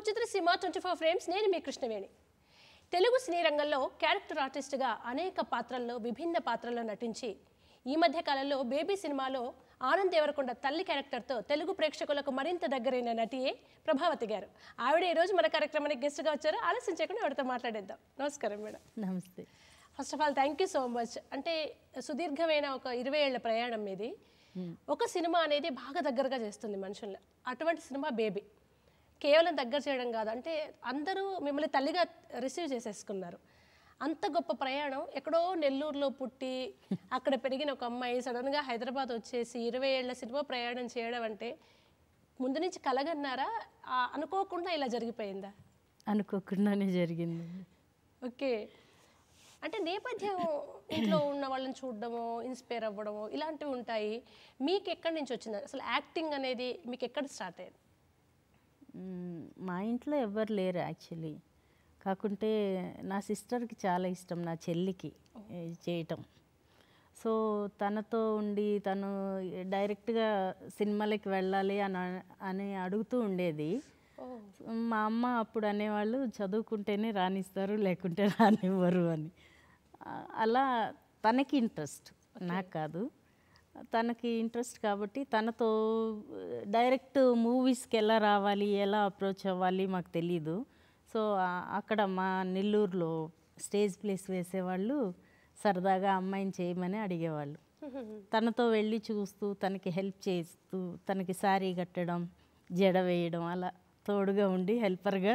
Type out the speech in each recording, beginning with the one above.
ఉచిత్ర cinema twenty four frames నేను మీ కృష్ణవేణి తెలుగు సినీ రంగంలో క్యారెక్టర్ ఆర్టిస్ట్గా అనేక పాత్రల్లో విభిన్న పాత్రల్లో నటించి ఈ మధ్య కాలంలో బేబీ సినిమాలో ఆనంద్ దేవరకొండ తల్లి క్యారెక్టర్తో తెలుగు ప్రేక్షకులకు మరింత దగ్గరైన నటియే ప్రభావతి గారు ఆవిడ ఈరోజు మన కార్యక్రమానికి గెస్ట్గా వచ్చారు ఆలస్యం చేయకుండా ఆవిడతో మాట్లాడేద్దాం నమస్కారం మేడం నమస్తే first of all thank you so much అంటే సుదీర్ఘమైన ఒక ఇరవై ఏళ్ల ప్రయాణం మీది hmm. ఒక సినిమా అనేది బాగా దగ్గరగా చేస్తుంది మనుషుల్లో అటువంటి సినిమా బేబీ కేవలం దగ్గర చేయడం కాదు అంటే అందరూ మిమ్మల్ని తల్లిగా రిసీవ్ చేసేసుకున్నారు అంత గొప్ప ప్రయాణం ఎక్కడో నెల్లూరులో పుట్టి అక్కడ పెరిగిన ఒక అమ్మాయి సడన్గా హైదరాబాద్ వచ్చేసి ఇరవై ఏళ్ల సినిమా ప్రయాణం చేయడం అంటే ముందు నుంచి కలగన్నారా అనుకోకుండా ఇలా జరిగిపోయిందా అనుకోకుండానే జరిగింది ఓకే అంటే నేపథ్యం ఇంట్లో ఉన్న వాళ్ళని చూడడము ఇన్స్పైర్ అవ్వడము ఇలాంటివి ఉంటాయి మీకు ఎక్కడి నుంచి వచ్చింది అసలు యాక్టింగ్ అనేది మీకు ఎక్కడ స్టార్ట్ అయ్యింది మా ఇంట్లో ఎవ్వరు లేరు యాక్చువల్లీ కాకుంటే నా సిస్టర్కి చాలా ఇష్టం నా చెల్లికి చేయటం సో తనతో ఉండి తను డైరెక్ట్గా సినిమాలకి వెళ్ళాలి అని అని అడుగుతూ ఉండేది మా అమ్మ అప్పుడు అనేవాళ్ళు చదువుకుంటేనే రాణిస్తారు లేకుంటే రానివ్వరు అని అలా తనకి ఇంట్రెస్ట్ నాకు కాదు తనకి ఇంట్రెస్ట్ కాబట్టి తనతో డైరెక్ట్ మూవీస్కి ఎలా రావాలి ఎలా అప్రోచ్ అవ్వాలి మాకు తెలీదు సో అక్కడ మా నెల్లూరులో స్టేజ్ ప్లేస్ వేసేవాళ్ళు సరదాగా అమ్మాయిని చేయమని అడిగేవాళ్ళు తనతో వెళ్ళి చూస్తూ తనకి హెల్ప్ చేస్తూ తనకి శారీ కట్టడం జడ వేయడం అలా తోడుగా ఉండి హెల్పర్గా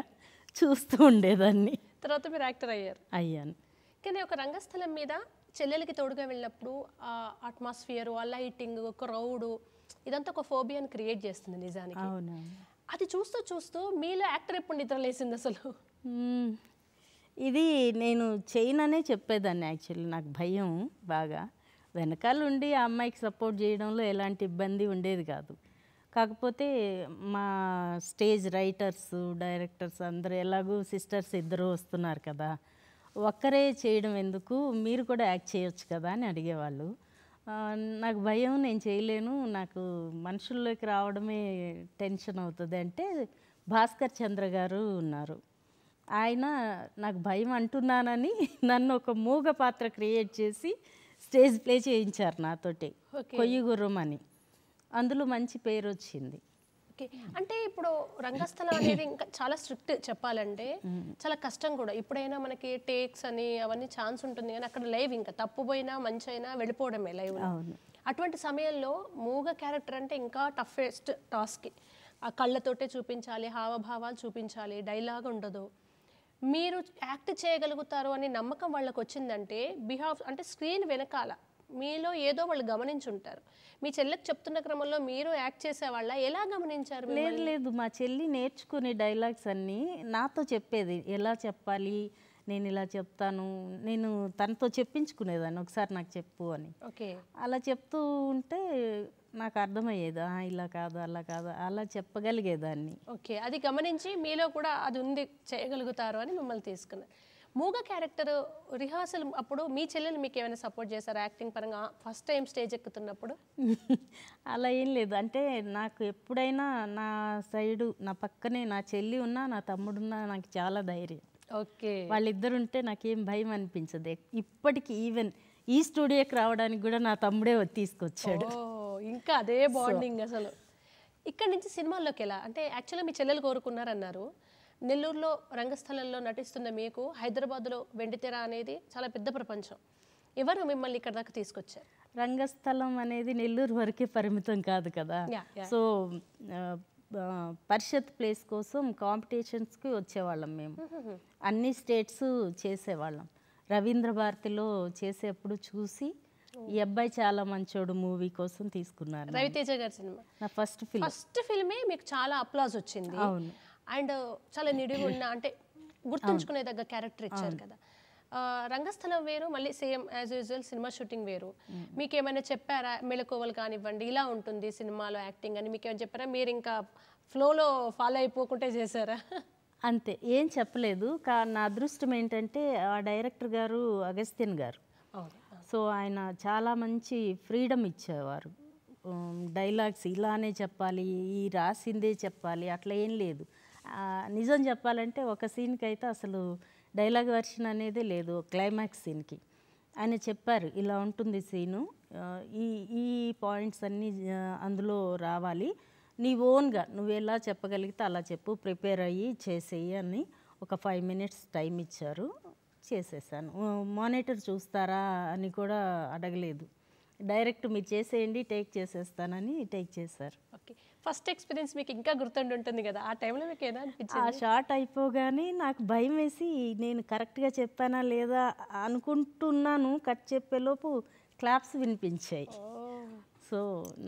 చూస్తూ ఉండేదాన్ని తర్వాత మీరు యాక్టర్ అయ్యారు అయ్యాను కానీ ఒక రంగస్థలం మీద చెల్లెలకి తోడుగా వెళ్ళినప్పుడు ఆ అట్మాస్ఫియర్ ఆ లైటింగ్ క్రౌడ్ ఇదంతా ఒక ఫోబియాని క్రియేట్ చేస్తుంది నిజానికి అది చూస్తూ చూస్తూ మీలో యాక్టర్ ఎప్పుడు నిద్రలేసింది అసలు ఇది నేను చేయననే చెప్పేదాన్ని యాక్చువల్లీ నాకు భయం బాగా వెనకాల ఉండి ఆ అమ్మాయికి సపోర్ట్ చేయడంలో ఎలాంటి ఇబ్బంది ఉండేది కాదు కాకపోతే మా స్టేజ్ రైటర్స్ డైరెక్టర్స్ అందరూ ఎలాగూ సిస్టర్స్ ఇద్దరు వస్తున్నారు కదా ఒక్కరే చేయడం ఎందుకు మీరు కూడా యాక్ట్ చేయొచ్చు కదా అని అడిగేవాళ్ళు నాకు భయం నేను చేయలేను నాకు మనుషుల్లోకి రావడమే టెన్షన్ అవుతుంది అంటే భాస్కర్ చంద్ర గారు ఉన్నారు ఆయన నాకు భయం అంటున్నానని నన్ను ఒక మూగ పాత్ర క్రియేట్ చేసి స్టేజ్ ప్లే చేయించారు నాతోటి కొయ్యి గుర్రం అని అందులో మంచి పేరు వచ్చింది ఓకే అంటే ఇప్పుడు రంగస్థలం అనేది ఇంకా చాలా స్ట్రిక్ట్ చెప్పాలంటే చాలా కష్టం కూడా ఇప్పుడైనా మనకి టేక్స్ అని అవన్నీ ఛాన్స్ ఉంటుంది కానీ అక్కడ లైవ్ ఇంకా తప్పు పోయినా మంచి అయినా వెళ్ళిపోవడమే లైవ్ అటువంటి సమయంలో మూగ క్యారెక్టర్ అంటే ఇంకా టఫెస్ట్ టాస్క్ ఆ కళ్ళతోటే చూపించాలి హావభావాలు చూపించాలి డైలాగ్ ఉండదు మీరు యాక్ట్ చేయగలుగుతారు అనే నమ్మకం వాళ్ళకి వచ్చిందంటే బిహాఫ్ అంటే స్క్రీన్ వెనకాల మీలో ఏదో వాళ్ళు గమనించుంటారు మీ చెల్లెకి చెప్తున్న క్రమంలో మీరు యాక్ట్ చేసేవాళ్ళ ఎలా గమనించారు లేదు లేదు మా చెల్లి నేర్చుకునే డైలాగ్స్ అన్నీ నాతో చెప్పేది ఎలా చెప్పాలి నేను ఇలా చెప్తాను నేను తనతో చెప్పించుకునేదాన్ని ఒకసారి నాకు చెప్పు అని ఓకే అలా చెప్తూ ఉంటే నాకు అర్థమయ్యేది ఇలా కాదు అలా కాదు అలా చెప్పగలిగేదాన్ని ఓకే అది గమనించి మీలో కూడా అది ఉంది చేయగలుగుతారు అని మిమ్మల్ని తీసుకున్నారు మూగ క్యారెక్టర్ రిహార్సల్ అప్పుడు మీ చెల్లెలు మీకు ఏమైనా సపోర్ట్ చేశారా యాక్టింగ్ పరంగా ఫస్ట్ టైం స్టేజ్ ఎక్కుతున్నప్పుడు అలా ఏం లేదు అంటే నాకు ఎప్పుడైనా నా సైడు నా పక్కనే నా చెల్లి ఉన్నా నా ఉన్నా నాకు చాలా ధైర్యం ఓకే వాళ్ళిద్దరు ఉంటే నాకేం భయం అనిపించదు ఇప్పటికి ఈవెన్ ఈ స్టూడియోకి రావడానికి కూడా నా తమ్ముడే తీసుకొచ్చాడు ఇంకా అదే బాండింగ్ అసలు ఇక్కడ నుంచి సినిమాల్లోకి ఎలా అంటే యాక్చువల్గా మీ చెల్లెలు కోరుకున్నారన్నారు నెల్లూరులో రంగస్థలంలో నటిస్తున్న మీకు హైదరాబాద్లో వెండితెర అనేది చాలా పెద్ద ప్రపంచం ఎవరు మిమ్మల్ని ఇక్కడ దాకా తీసుకొచ్చారు రంగస్థలం అనేది నెల్లూరు వరకే పరిమితం కాదు కదా సో పరిషత్ ప్లేస్ కోసం కాంపిటీషన్స్కి వచ్చేవాళ్ళం మేము అన్ని స్టేట్స్ చేసేవాళ్ళం రవీంద్ర భారతిలో చేసేప్పుడు చూసి ఈ అబ్బాయి చాలా మంచోడు మూవీ కోసం తీసుకున్నారు రవితేజ గారి సినిమా నా ఫస్ట్ ఫిల్మ్ ఫస్ట్ ఫిల్మే మీకు చాలా అప్లాజ్ వచ్చింది అవును అండ్ చాలా నిడివి ఉన్న అంటే గుర్తుంచుకునే దగ్గర క్యారెక్టర్ ఇచ్చారు కదా రంగస్థలం వేరు మళ్ళీ same as usual cinema shooting వేరు మీకు ఏమైనా చెప్పారా మెలకువలు కానివ్వండి ఇలా ఉంటుంది సినిమాలో యాక్టింగ్ అని మీకు ఏమైనా చెప్పారా మీరు ఇంకా ఫ్లోలో ఫాలో అయిపోకుంటే చేశారా అంతే ఏం చెప్పలేదు కా నా అదృష్టం ఏంటంటే ఆ డైరెక్టర్ గారు అగస్త్యన్ గారు సో ఆయన చాలా మంచి ఫ్రీడమ్ ఇచ్చేవారు డైలాగ్స్ ఇలానే చెప్పాలి ఈ రాసిందే చెప్పాలి అట్లా ఏం లేదు నిజం చెప్పాలంటే ఒక సీన్కి అయితే అసలు డైలాగ్ వర్షన్ అనేది లేదు క్లైమాక్స్ సీన్కి ఆయన చెప్పారు ఇలా ఉంటుంది సీను ఈ ఈ పాయింట్స్ అన్నీ అందులో రావాలి నీ ఓన్గా నువ్వు ఎలా చెప్పగలిగితే అలా చెప్పు ప్రిపేర్ అయ్యి చేసేయి అని ఒక ఫైవ్ మినిట్స్ టైం ఇచ్చారు చేసేసాను మానిటర్ చూస్తారా అని కూడా అడగలేదు డైరెక్ట్ మీరు చేసేయండి టేక్ చేసేస్తానని టేక్ చేశారు ఓకే ఫస్ట్ ఎక్స్పీరియన్స్ మీకు ఇంకా గుర్తుండి ఉంటుంది కదా ఆ టైంలో మీకు ఏదో ఆ షార్ట్ అయిపోగానే నాకు భయం వేసి నేను కరెక్ట్గా చెప్పానా లేదా అనుకుంటున్నాను కట్ చెప్పేలోపు క్లాప్స్ వినిపించాయి సో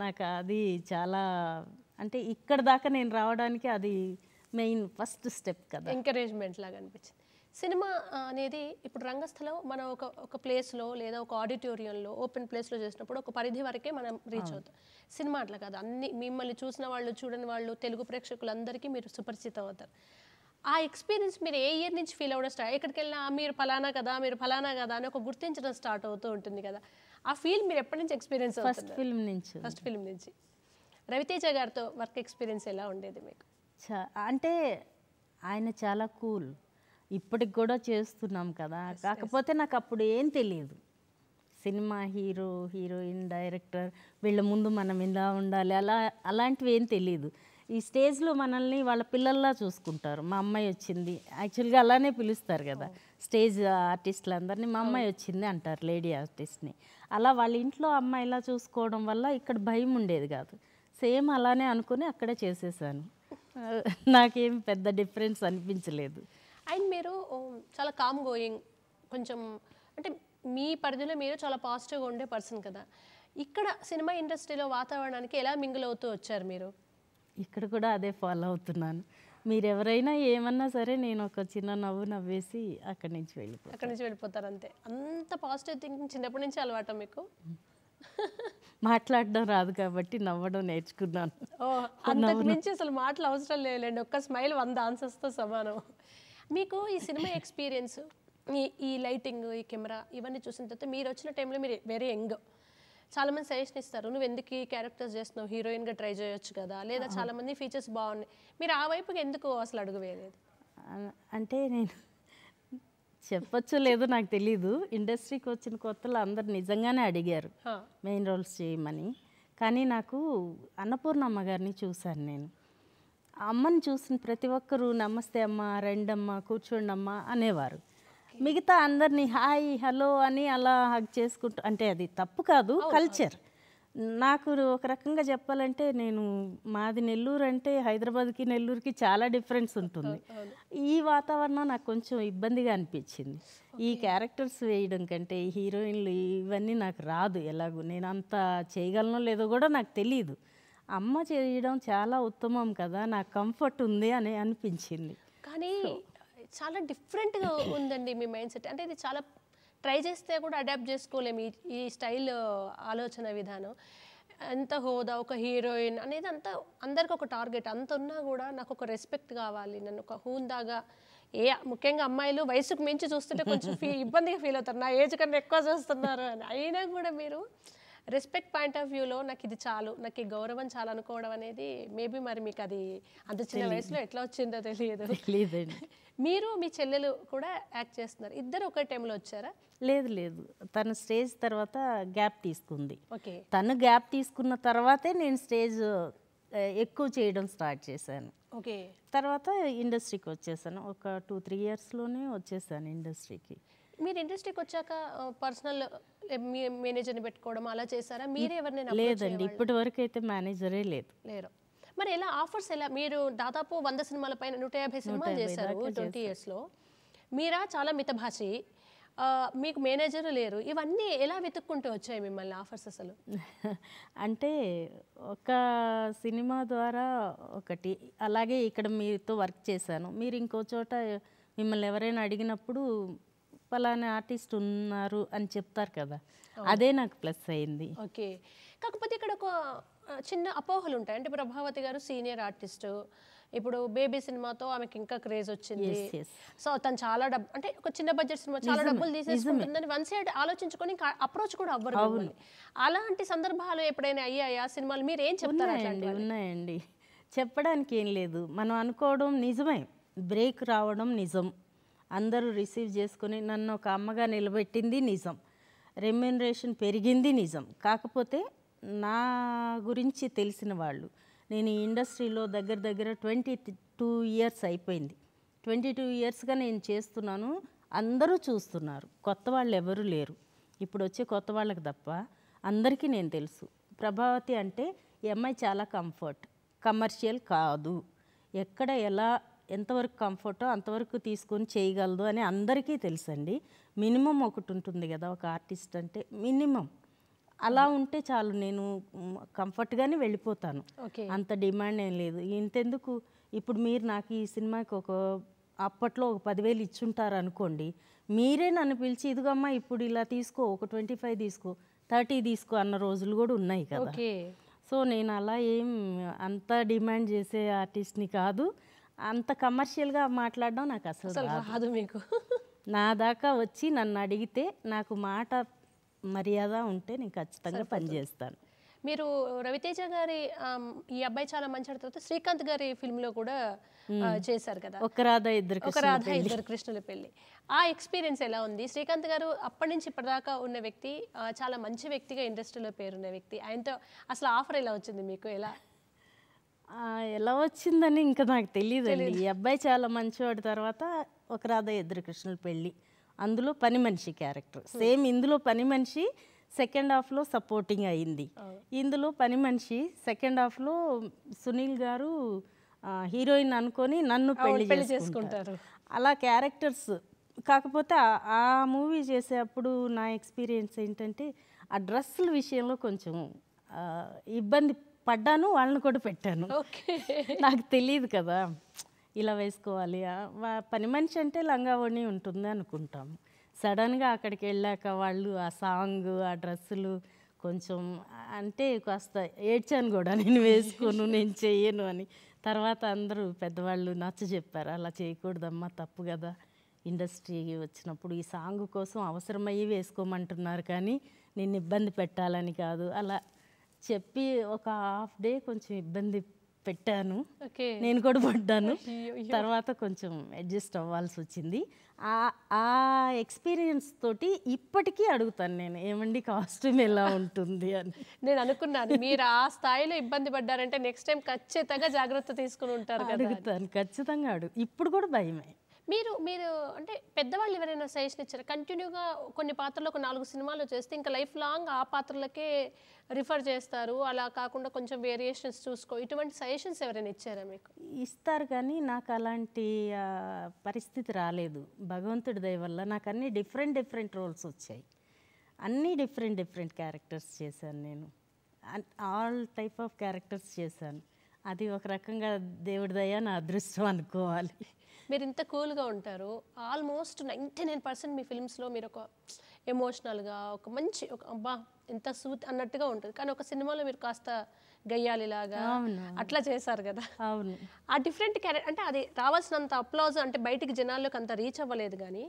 నాకు అది చాలా అంటే ఇక్కడ దాకా నేను రావడానికి అది మెయిన్ ఫస్ట్ స్టెప్ కదా ఎంకరేజ్మెంట్ లాగా అనిపించింది సినిమా అనేది ఇప్పుడు రంగస్థలం మనం ఒక ఒక ప్లేస్లో లేదా ఒక ఆడిటోరియంలో ఓపెన్ ప్లేస్లో చేసినప్పుడు ఒక పరిధి వరకే మనం రీచ్ అవుతాం సినిమా అట్లా కాదు అన్ని మిమ్మల్ని చూసిన వాళ్ళు చూడని వాళ్ళు తెలుగు ప్రేక్షకులందరికీ మీరు సుపరిచితం అవుతారు ఆ ఎక్స్పీరియన్స్ మీరు ఏ ఇయర్ నుంచి ఫీల్ అవ్వడం స్టార్ట్ ఎక్కడికి వెళ్ళినా మీరు ఫలానా కదా మీరు ఫలానా కదా అని ఒక గుర్తించడం స్టార్ట్ అవుతూ ఉంటుంది కదా ఆ ఫీల్ మీరు ఎప్పటి నుంచి ఎక్స్పీరియన్స్ ఫస్ట్ ఫిల్మ్ నుంచి ఫస్ట్ ఫిల్మ్ నుంచి రవితేజ గారితో వర్క్ ఎక్స్పీరియన్స్ ఎలా ఉండేది మీకు అంటే ఆయన చాలా కూల్ ఇప్పటికి కూడా చేస్తున్నాం కదా కాకపోతే నాకు అప్పుడు ఏం తెలియదు సినిమా హీరో హీరోయిన్ డైరెక్టర్ వీళ్ళ ముందు మనం ఇలా ఉండాలి అలా అలాంటివి ఏం తెలియదు ఈ స్టేజ్లో మనల్ని వాళ్ళ పిల్లల్లా చూసుకుంటారు మా అమ్మాయి వచ్చింది యాక్చువల్గా అలానే పిలుస్తారు కదా స్టేజ్ ఆర్టిస్టులు అందరినీ మా అమ్మాయి వచ్చింది అంటారు లేడీ ఆర్టిస్ట్ని అలా వాళ్ళ ఇంట్లో అమ్మాయిలా చూసుకోవడం వల్ల ఇక్కడ భయం ఉండేది కాదు సేమ్ అలానే అనుకుని అక్కడే చేసేసాను నాకేం పెద్ద డిఫరెన్స్ అనిపించలేదు అండ్ మీరు చాలా కామ్ గోయింగ్ కొంచెం అంటే మీ పరిధిలో మీరు చాలా పాజిటివ్గా ఉండే పర్సన్ కదా ఇక్కడ సినిమా ఇండస్ట్రీలో వాతావరణానికి ఎలా మింగిల్ అవుతూ వచ్చారు మీరు ఇక్కడ కూడా అదే ఫాలో అవుతున్నాను మీరు ఎవరైనా ఏమన్నా సరే నేను ఒక చిన్న నవ్వు నవ్వేసి అక్కడి నుంచి వెళ్ళిపోతాను అక్కడి నుంచి వెళ్ళిపోతారు అంతే అంత పాజిటివ్ థింకింగ్ చిన్నప్పటి నుంచి అలవాట మీకు మాట్లాడడం రాదు కాబట్టి నవ్వడం నేర్చుకున్నాను అంతకు నుంచి అసలు మాటలు అవసరం లేదండి ఒక్క స్మైల్ వంద ఆన్సర్స్తో సమానం మీకు ఈ సినిమా ఎక్స్పీరియన్స్ ఈ ఈ లైటింగ్ ఈ కెమెరా ఇవన్నీ చూసిన తర్వాత మీరు వచ్చిన టైంలో మీరు వెరీ యంగ్ చాలామంది సజెషన్ ఇస్తారు నువ్వు ఎందుకు ఈ క్యారెక్టర్స్ చేస్తున్నావు హీరోయిన్గా ట్రై చేయొచ్చు కదా లేదా చాలామంది ఫీచర్స్ బాగున్నాయి మీరు ఆ వైపుకి ఎందుకు అసలు అడుగు వేయలేదు అంటే నేను చెప్పచ్చు లేదో నాకు తెలీదు ఇండస్ట్రీకి వచ్చిన కొత్తలో అందరు నిజంగానే అడిగారు మెయిన్ రోల్స్ చేయమని కానీ నాకు అన్నపూర్ణమ్మ గారిని చూశాను నేను అమ్మని చూసిన ప్రతి ఒక్కరూ నమస్తే అమ్మ రండమ్మ కూర్చోండమ్మ అనేవారు మిగతా అందరినీ హాయ్ హలో అని అలా హగ్ చేసుకుంటూ అంటే అది తప్పు కాదు కల్చర్ నాకు ఒక రకంగా చెప్పాలంటే నేను మాది నెల్లూరు అంటే హైదరాబాద్కి నెల్లూరుకి చాలా డిఫరెన్స్ ఉంటుంది ఈ వాతావరణం నాకు కొంచెం ఇబ్బందిగా అనిపించింది ఈ క్యారెక్టర్స్ వేయడం కంటే హీరోయిన్లు ఇవన్నీ నాకు రాదు ఎలాగో నేను అంత చేయగలనో లేదో కూడా నాకు తెలియదు అమ్మ చేయడం చాలా ఉత్తమం కదా నాకు కంఫర్ట్ ఉంది అని అనిపించింది కానీ చాలా డిఫరెంట్గా ఉందండి మీ మైండ్ సెట్ అంటే ఇది చాలా ట్రై చేస్తే కూడా అడాప్ట్ చేసుకోలేము ఈ స్టైల్ ఆలోచన విధానం ఎంత హోదా ఒక హీరోయిన్ అనేది అంత అందరికి ఒక టార్గెట్ అంత ఉన్నా కూడా నాకు ఒక రెస్పెక్ట్ కావాలి నన్ను ఒక హూందాగా ఏ ముఖ్యంగా అమ్మాయిలు వయసుకు మించి చూస్తుంటే కొంచెం ఫీ ఇబ్బందిగా ఫీల్ అవుతారు నా ఏజ్ కన్నా ఎక్కువ చూస్తున్నారు అని అయినా కూడా మీరు రెస్పెక్ట్ పాయింట్ ఆఫ్ వ్యూలో నాకు ఇది చాలు నాకు ఈ గౌరవం చాలు అనుకోవడం అనేది మేబీ మరి మీకు అది అంత చిన్న వయసులో ఎట్లా వచ్చిందో తెలియదు లేదండి మీరు మీ చెల్లెలు కూడా యాక్ట్ చేస్తున్నారు ఇద్దరు ఒకే టైంలో వచ్చారా లేదు లేదు తను స్టేజ్ తర్వాత గ్యాప్ తీసుకుంది ఓకే తను గ్యాప్ తీసుకున్న తర్వాతే నేను స్టేజ్ ఎక్కువ చేయడం స్టార్ట్ చేశాను ఓకే తర్వాత ఇండస్ట్రీకి వచ్చేసాను ఒక టూ త్రీ ఇయర్స్లోనే వచ్చేసాను ఇండస్ట్రీకి మీరు ఇండస్ట్రీకి వచ్చాక పర్సనల్ మేనేజర్ని పెట్టుకోవడం అలా చేశారా మీరు ఎవరినైనా లేదండి ఇప్పటి వరకు అయితే మేనేజరే లేదు లేరు మరి ఎలా ఆఫర్స్ ఎలా మీరు దాదాపు వంద సినిమాల పైన నూట యాభై సినిమాలు చేశారు ట్వంటీ ఇయర్స్లో మీరా చాలా మితభాషి మీకు మేనేజర్ లేరు ఇవన్నీ ఎలా వెతుక్కుంటూ వచ్చాయి మిమ్మల్ని ఆఫర్స్ అసలు అంటే ఒక సినిమా ద్వారా ఒకటి అలాగే ఇక్కడ మీతో వర్క్ చేశాను మీరు ఇంకో చోట మిమ్మల్ని ఎవరైనా అడిగినప్పుడు ఫలానా ఆర్టిస్ట్ ఉన్నారు అని చెప్తారు కదా అదే నాకు ప్లస్ అయింది ఓకే కాకపోతే ఇక్కడ ఒక చిన్న అపోహలు ఉంటాయి అంటే ప్రభావతి గారు సీనియర్ ఆర్టిస్టు ఇప్పుడు బేబీ సినిమాతో ఆమెకి ఇంకా క్రేజ్ వచ్చింది సో తను చాలా డబ్బు అంటే ఒక చిన్న బడ్జెట్ సినిమా చాలా డబ్బులు తీసేసుకుంటుందని వన్ సైడ్ ఆలోచించుకొని అప్రోచ్ కూడా అవ్వరు అలాంటి సందర్భాలు ఎప్పుడైనా అయ్యాయా సినిమాలు మీరు ఏం చెప్తారండి ఉన్నాయండి చెప్పడానికి ఏం లేదు మనం అనుకోవడం నిజమే బ్రేక్ రావడం నిజం అందరూ రిసీవ్ చేసుకుని నన్ను ఒక అమ్మగా నిలబెట్టింది నిజం రెమ్యునరేషన్ పెరిగింది నిజం కాకపోతే నా గురించి తెలిసిన వాళ్ళు నేను ఈ ఇండస్ట్రీలో దగ్గర దగ్గర ట్వంటీ టూ ఇయర్స్ అయిపోయింది ట్వంటీ టూ ఇయర్స్గా నేను చేస్తున్నాను అందరూ చూస్తున్నారు కొత్త వాళ్ళు ఎవరూ లేరు ఇప్పుడు వచ్చే కొత్త వాళ్ళకి తప్ప అందరికీ నేను తెలుసు ప్రభావతి అంటే ఎంఐ చాలా కంఫర్ట్ కమర్షియల్ కాదు ఎక్కడ ఎలా ఎంతవరకు కంఫర్టో అంతవరకు తీసుకొని చేయగలదు అని అందరికీ తెలుసండి మినిమం ఒకటి ఉంటుంది కదా ఒక ఆర్టిస్ట్ అంటే మినిమం అలా ఉంటే చాలు నేను కంఫర్ట్గానే వెళ్ళిపోతాను అంత డిమాండ్ ఏం లేదు ఇంతెందుకు ఇప్పుడు మీరు నాకు ఈ సినిమాకి ఒక అప్పట్లో ఒక పదివేలు ఇచ్చుంటారు అనుకోండి మీరే నన్ను పిలిచి ఇదిగమ్మా ఇప్పుడు ఇలా తీసుకో ఒక ట్వంటీ ఫైవ్ తీసుకో థర్టీ తీసుకో అన్న రోజులు కూడా ఉన్నాయి కదా సో నేను అలా ఏం అంత డిమాండ్ చేసే ఆర్టిస్ట్ని కాదు అంత కమర్షియల్గా మాట్లాడడం నాకు అసలు రాదు మీకు నా దాకా వచ్చి నన్ను అడిగితే నాకు మాట మర్యాద ఉంటే నేను ఖచ్చితంగా పనిచేస్తాను మీరు రవితేజ గారి ఈ అబ్బాయి చాలా మంచి తర్వాత శ్రీకాంత్ గారి ఫిల్మ్ లో కూడా చేశారు కదా ఒక రాధ ఇద్దరు ఒక రాధ ఇద్దరు కృష్ణుల పెళ్లి ఆ ఎక్స్పీరియన్స్ ఎలా ఉంది శ్రీకాంత్ గారు అప్పటి నుంచి ఇప్పటిదాకా ఉన్న వ్యక్తి చాలా మంచి వ్యక్తిగా ఇండస్ట్రీలో పేరున్న వ్యక్తి ఆయనతో అసలు ఆఫర్ ఎలా వచ్చింది మీకు ఎలా ఎలా వచ్చిందని ఇంకా నాకు తెలియదండి ఈ అబ్బాయి చాలా మంచివాడు తర్వాత ఒక రాధా ఇద్దరు కృష్ణుల పెళ్ళి అందులో పని మనిషి క్యారెక్టర్ hmm. సేమ్ ఇందులో పని మనిషి సెకండ్ హాఫ్లో సపోర్టింగ్ అయింది oh. ఇందులో పని మనిషి సెకండ్ హాఫ్లో సునీల్ గారు హీరోయిన్ అనుకొని నన్ను పెళ్లి చేసుకుంటారు అలా క్యారెక్టర్స్ కాకపోతే ఆ మూవీ చేసేటప్పుడు నా ఎక్స్పీరియన్స్ ఏంటంటే ఆ డ్రెస్సుల విషయంలో కొంచెం ఇబ్బంది పడ్డాను వాళ్ళని కూడా పెట్టాను నాకు తెలియదు కదా ఇలా వేసుకోవాలి పని మనిషి అంటే లంగావోణి ఉంటుంది అనుకుంటాం సడన్గా అక్కడికి వెళ్ళాక వాళ్ళు ఆ సాంగ్ ఆ డ్రెస్సులు కొంచెం అంటే కాస్త ఏడ్చాను కూడా నేను వేసుకోను నేను చెయ్యను అని తర్వాత అందరూ పెద్దవాళ్ళు నచ్చ చెప్పారు అలా చేయకూడదమ్మా తప్పు కదా ఇండస్ట్రీకి వచ్చినప్పుడు ఈ సాంగ్ కోసం అవసరమయ్యి వేసుకోమంటున్నారు కానీ నేను ఇబ్బంది పెట్టాలని కాదు అలా చెప్పి ఒక హాఫ్ డే కొంచెం ఇబ్బంది పెట్టాను నేను కూడా పడ్డాను తర్వాత కొంచెం అడ్జస్ట్ అవ్వాల్సి వచ్చింది ఆ ఎక్స్పీరియన్స్ తోటి ఇప్పటికీ అడుగుతాను నేను ఏమండి కాస్ట్యూమ్ ఎలా ఉంటుంది అని నేను అనుకున్నాను మీరు ఆ స్థాయిలో ఇబ్బంది పడ్డారంటే నెక్స్ట్ టైం ఖచ్చితంగా జాగ్రత్త తీసుకుని ఉంటారు అడుగుతాను ఖచ్చితంగా అడుగు ఇప్పుడు కూడా భయమే మీరు మీరు అంటే పెద్దవాళ్ళు ఎవరైనా సజెషన్ ఇచ్చారు కంటిన్యూగా కొన్ని పాత్రలు ఒక నాలుగు సినిమాలు చేస్తే ఇంకా లైఫ్ లాంగ్ ఆ పాత్రలకే రిఫర్ చేస్తారు అలా కాకుండా కొంచెం వేరియేషన్స్ చూసుకో ఇటువంటి సజెషన్స్ ఎవరైనా ఇచ్చారా మీకు ఇస్తారు కానీ నాకు అలాంటి పరిస్థితి రాలేదు భగవంతుడి దయ వల్ల నాకు అన్ని డిఫరెంట్ డిఫరెంట్ రోల్స్ వచ్చాయి అన్నీ డిఫరెంట్ డిఫరెంట్ క్యారెక్టర్స్ చేశాను నేను ఆల్ టైప్ ఆఫ్ క్యారెక్టర్స్ చేశాను అది ఒక రకంగా దేవుడి దయా నా అదృష్టం అనుకోవాలి మీరు ఇంత కూల్గా ఉంటారు ఆల్మోస్ట్ నైంటీ నైన్ పర్సెంట్ మీ ఫిల్మ్స్లో మీరు ఒక ఎమోషనల్గా ఒక మంచి ఒక అబ్బా ఎంత సూత్ అన్నట్టుగా ఉంటుంది కానీ ఒక సినిమాలో మీరు కాస్త గయ్యాలిలాగా అట్లా చేశారు కదా అవును ఆ డిఫరెంట్ క్యారెక్టర్ అంటే అది రావాల్సినంత అప్లాజ్ అంటే బయటికి జనాల్లోకి అంత రీచ్ అవ్వలేదు కానీ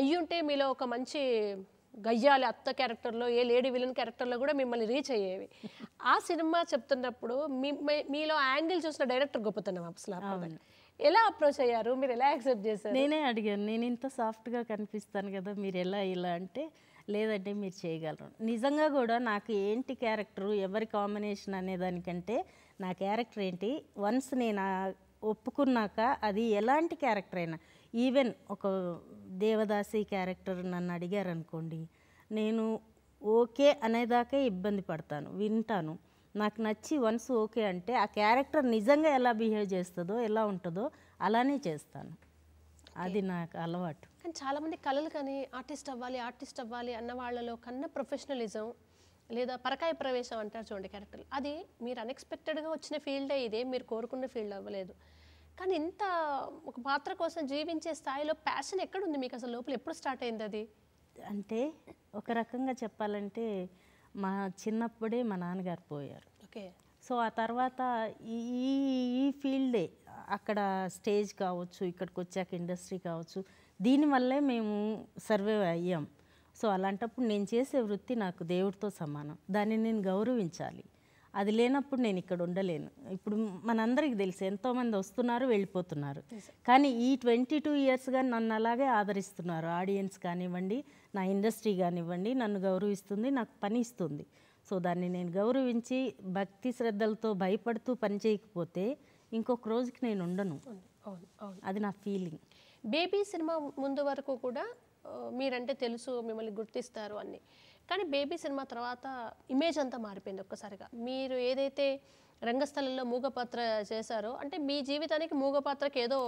అయ్యుంటే మీలో ఒక మంచి గయ్యాలి అత్త క్యారెక్టర్లో ఏ లేడీ విలన్ క్యారెక్టర్లో కూడా మిమ్మల్ని రీచ్ అయ్యేవి ఆ సినిమా చెప్తున్నప్పుడు మీ మీలో యాంగిల్ చూసిన డైరెక్టర్ గొప్పతనం అసలు ఎలా అప్రోచ్ అయ్యారు మీరు ఎలా యాక్సెప్ట్ చేశారు నేనే అడిగాను నేను ఇంత సాఫ్ట్గా కనిపిస్తాను కదా మీరు ఎలా ఇలా అంటే లేదంటే మీరు చేయగలరు నిజంగా కూడా నాకు ఏంటి క్యారెక్టరు ఎవరి కాంబినేషన్ అనే దానికంటే నా క్యారెక్టర్ ఏంటి వన్స్ నేను ఒప్పుకున్నాక అది ఎలాంటి క్యారెక్టర్ అయినా ఈవెన్ ఒక దేవదాసి క్యారెక్టర్ నన్ను అడిగారనుకోండి నేను ఓకే అనేదాకే ఇబ్బంది పడతాను వింటాను నాకు నచ్చి వన్స్ ఓకే అంటే ఆ క్యారెక్టర్ నిజంగా ఎలా బిహేవ్ చేస్తుందో ఎలా ఉంటుందో అలానే చేస్తాను అది నాకు అలవాటు కానీ చాలామంది కళలు కానీ ఆర్టిస్ట్ అవ్వాలి ఆర్టిస్ట్ అవ్వాలి అన్న వాళ్ళలో కన్నా ప్రొఫెషనలిజం లేదా పరకాయ ప్రవేశం అంటారు చూడండి క్యారెక్టర్ అది మీరు అన్ఎక్స్పెక్టెడ్గా వచ్చిన ఫీల్డే ఇదే మీరు కోరుకున్న ఫీల్డ్ అవ్వలేదు కానీ ఇంత ఒక పాత్ర కోసం జీవించే స్థాయిలో ప్యాషన్ ఎక్కడుంది మీకు అసలు లోపల ఎప్పుడు స్టార్ట్ అయింది అది అంటే ఒక రకంగా చెప్పాలంటే మా చిన్నప్పుడే మా నాన్నగారు పోయారు ఓకే సో ఆ తర్వాత ఈ ఈ ఫీల్డే అక్కడ స్టేజ్ కావచ్చు ఇక్కడికి వచ్చాక ఇండస్ట్రీ కావచ్చు దీనివల్లే మేము సర్వే అయ్యాం సో అలాంటప్పుడు నేను చేసే వృత్తి నాకు దేవుడితో సమానం దాన్ని నేను గౌరవించాలి అది లేనప్పుడు నేను ఇక్కడ ఉండలేను ఇప్పుడు మనందరికీ తెలుసు ఎంతోమంది వస్తున్నారు వెళ్ళిపోతున్నారు కానీ ఈ ట్వంటీ టూ ఇయర్స్గా నన్ను అలాగే ఆదరిస్తున్నారు ఆడియన్స్ కానివ్వండి నా ఇండస్ట్రీ కానివ్వండి నన్ను గౌరవిస్తుంది నాకు పని ఇస్తుంది సో దాన్ని నేను గౌరవించి భక్తి శ్రద్ధలతో భయపడుతూ పని చేయకపోతే ఇంకొక రోజుకి నేను ఉండను అది నా ఫీలింగ్ బేబీ సినిమా ముందు వరకు కూడా మీరంటే తెలుసు మిమ్మల్ని గుర్తిస్తారు అన్ని కానీ బేబీ సినిమా తర్వాత ఇమేజ్ అంతా మారిపోయింది ఒక్కసారిగా మీరు ఏదైతే రంగస్థలంలో మూగపాత్ర చేశారో అంటే మీ జీవితానికి మూగపాత్రకి ఏదో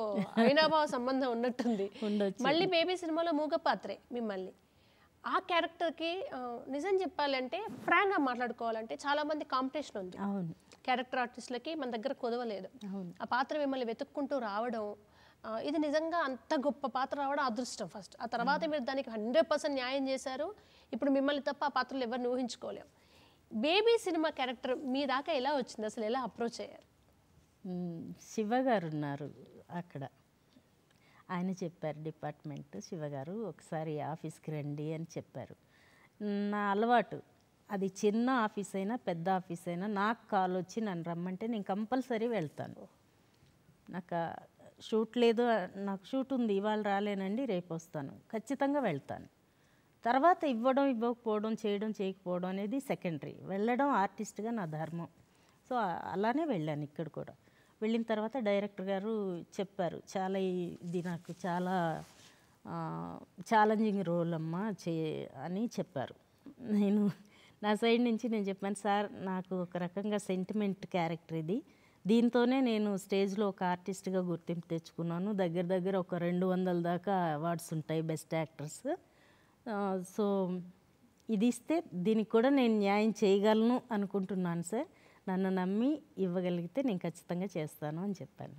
అవినాభావ సంబంధం ఉన్నట్టుంది మళ్ళీ బేబీ సినిమాలో మూగపాత్రే మిమ్మల్ని ఆ క్యారెక్టర్కి నిజం చెప్పాలంటే ఫ్రాంక్గా మాట్లాడుకోవాలంటే చాలామంది కాంపిటీషన్ ఉంది అవును క్యారెక్టర్ ఆర్టిస్టులకి మన దగ్గర కుదవలేదు ఆ పాత్ర మిమ్మల్ని వెతుక్కుంటూ రావడం ఇది నిజంగా అంత గొప్ప పాత్ర రావడం అదృష్టం ఫస్ట్ ఆ తర్వాత మీరు దానికి హండ్రెడ్ పర్సెంట్ న్యాయం చేశారు ఇప్పుడు మిమ్మల్ని తప్ప ఆ పాత్రలు ఎవరిని ఊహించుకోలేము బేబీ సినిమా క్యారెక్టర్ మీ దాకా ఎలా వచ్చింది అసలు ఎలా అప్రోచ్ అయ్యారు శివ గారు ఉన్నారు అక్కడ ఆయన చెప్పారు డిపార్ట్మెంట్ శివగారు ఒకసారి ఆఫీస్కి రండి అని చెప్పారు నా అలవాటు అది చిన్న ఆఫీస్ అయినా పెద్ద ఆఫీస్ అయినా నాకు కాల్ వచ్చి నన్ను రమ్మంటే నేను కంపల్సరీ వెళ్తాను నాకు షూట్ లేదు నాకు షూట్ ఉంది ఇవాళ రాలేనండి రేపు వస్తాను ఖచ్చితంగా వెళ్తాను తర్వాత ఇవ్వడం ఇవ్వకపోవడం చేయడం చేయకపోవడం అనేది సెకండరీ వెళ్ళడం ఆర్టిస్ట్గా నా ధర్మం సో అలానే వెళ్ళాను ఇక్కడ కూడా వెళ్ళిన తర్వాత డైరెక్టర్ గారు చెప్పారు చాలా ఇది నాకు చాలా ఛాలెంజింగ్ రోల్ అమ్మ చే అని చెప్పారు నేను నా సైడ్ నుంచి నేను చెప్పాను సార్ నాకు ఒక రకంగా సెంటిమెంట్ క్యారెక్టర్ ఇది దీంతోనే నేను స్టేజ్లో ఒక ఆర్టిస్ట్గా గుర్తింపు తెచ్చుకున్నాను దగ్గర దగ్గర ఒక రెండు వందల దాకా అవార్డ్స్ ఉంటాయి బెస్ట్ యాక్టర్స్ సో ఇది ఇస్తే దీనికి కూడా నేను న్యాయం చేయగలను అనుకుంటున్నాను సార్ నన్ను నమ్మి ఇవ్వగలిగితే నేను ఖచ్చితంగా చేస్తాను అని చెప్పాను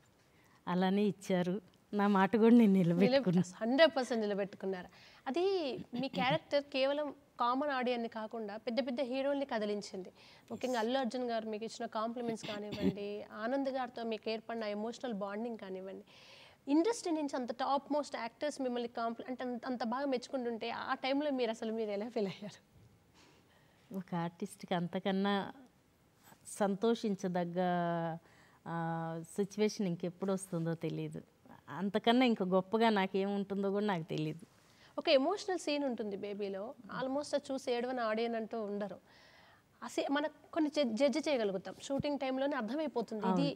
అలానే ఇచ్చారు నా మాట కూడా నేను నిలబెట్టుకున్నాను హండ్రెడ్ పర్సెంట్ నిలబెట్టుకున్నారు అది మీ క్యారెక్టర్ కేవలం కామన్ ఆడియన్ని కాకుండా పెద్ద పెద్ద హీరోల్ని కదిలించింది ముఖ్యంగా అల్లు అర్జున్ గారు మీకు ఇచ్చిన కాంప్లిమెంట్స్ కానివ్వండి ఆనంద్ గారితో మీకు ఏర్పడిన ఎమోషనల్ బాండింగ్ కానివ్వండి ఇండస్ట్రీ నుంచి అంత టాప్ మోస్ట్ యాక్టర్స్ మిమ్మల్ని కాంప్లి అంటే అంత బాగా మెచ్చుకుంటుంటే ఆ టైంలో మీరు అసలు మీరు ఎలా ఫీల్ అయ్యారు ఒక ఆర్టిస్ట్కి అంతకన్నా సంతోషించదగ్గ సిచ్యువేషన్ ఇంకెప్పుడు వస్తుందో తెలియదు అంతకన్నా ఇంకా గొప్పగా నాకు ఏముంటుందో కూడా నాకు తెలియదు ఒక ఎమోషనల్ సీన్ ఉంటుంది బేబీలో ఆల్మోస్ట్ చూసి ఏడవని అంటూ ఉండరు అసే మనకు కొన్ని జడ్జ్ చేయగలుగుతాం షూటింగ్ టైంలోనే అర్థమైపోతుంది ఇది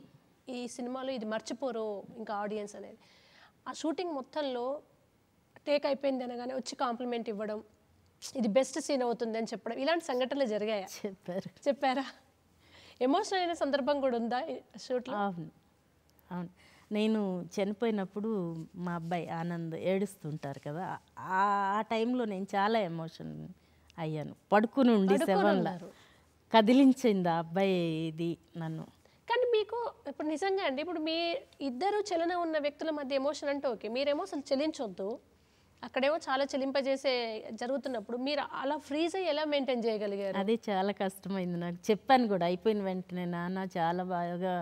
ఈ సినిమాలో ఇది మర్చిపోరు ఇంకా ఆడియన్స్ అనేది ఆ షూటింగ్ మొత్తంలో టేక్ అయిపోయింది అనగానే వచ్చి కాంప్లిమెంట్ ఇవ్వడం ఇది బెస్ట్ సీన్ అవుతుంది అని చెప్పడం ఇలాంటి సంఘటనలు జరిగాయా చెప్పారు చెప్పారా ఎమోషన్ అయిన సందర్భం కూడా ఉందా షూట్లో అవును అవును నేను చనిపోయినప్పుడు మా అబ్బాయి ఆనంద్ ఏడుస్తుంటారు కదా ఆ టైంలో నేను చాలా ఎమోషన్ అయ్యాను పడుకుని ఉండి సెవెన్లో కదిలించింది ఆ అబ్బాయి ఇది నన్ను కానీ మీకు ఇప్పుడు నిజంగా అండి ఇప్పుడు మీ ఇద్దరు చలన ఉన్న వ్యక్తుల మధ్య ఎమోషన్ అంటే ఓకే మీరేమో అసలు చెల్లించొద్దు అక్కడేమో చాలా చెల్లింపజేసే జరుగుతున్నప్పుడు మీరు అలా ఫ్రీజ్ అయ్యి ఎలా మెయింటైన్ చేయగలిగారు అది చాలా కష్టమైంది నాకు చెప్పాను కూడా అయిపోయిన వెంటనే నాన్న చాలా బాగా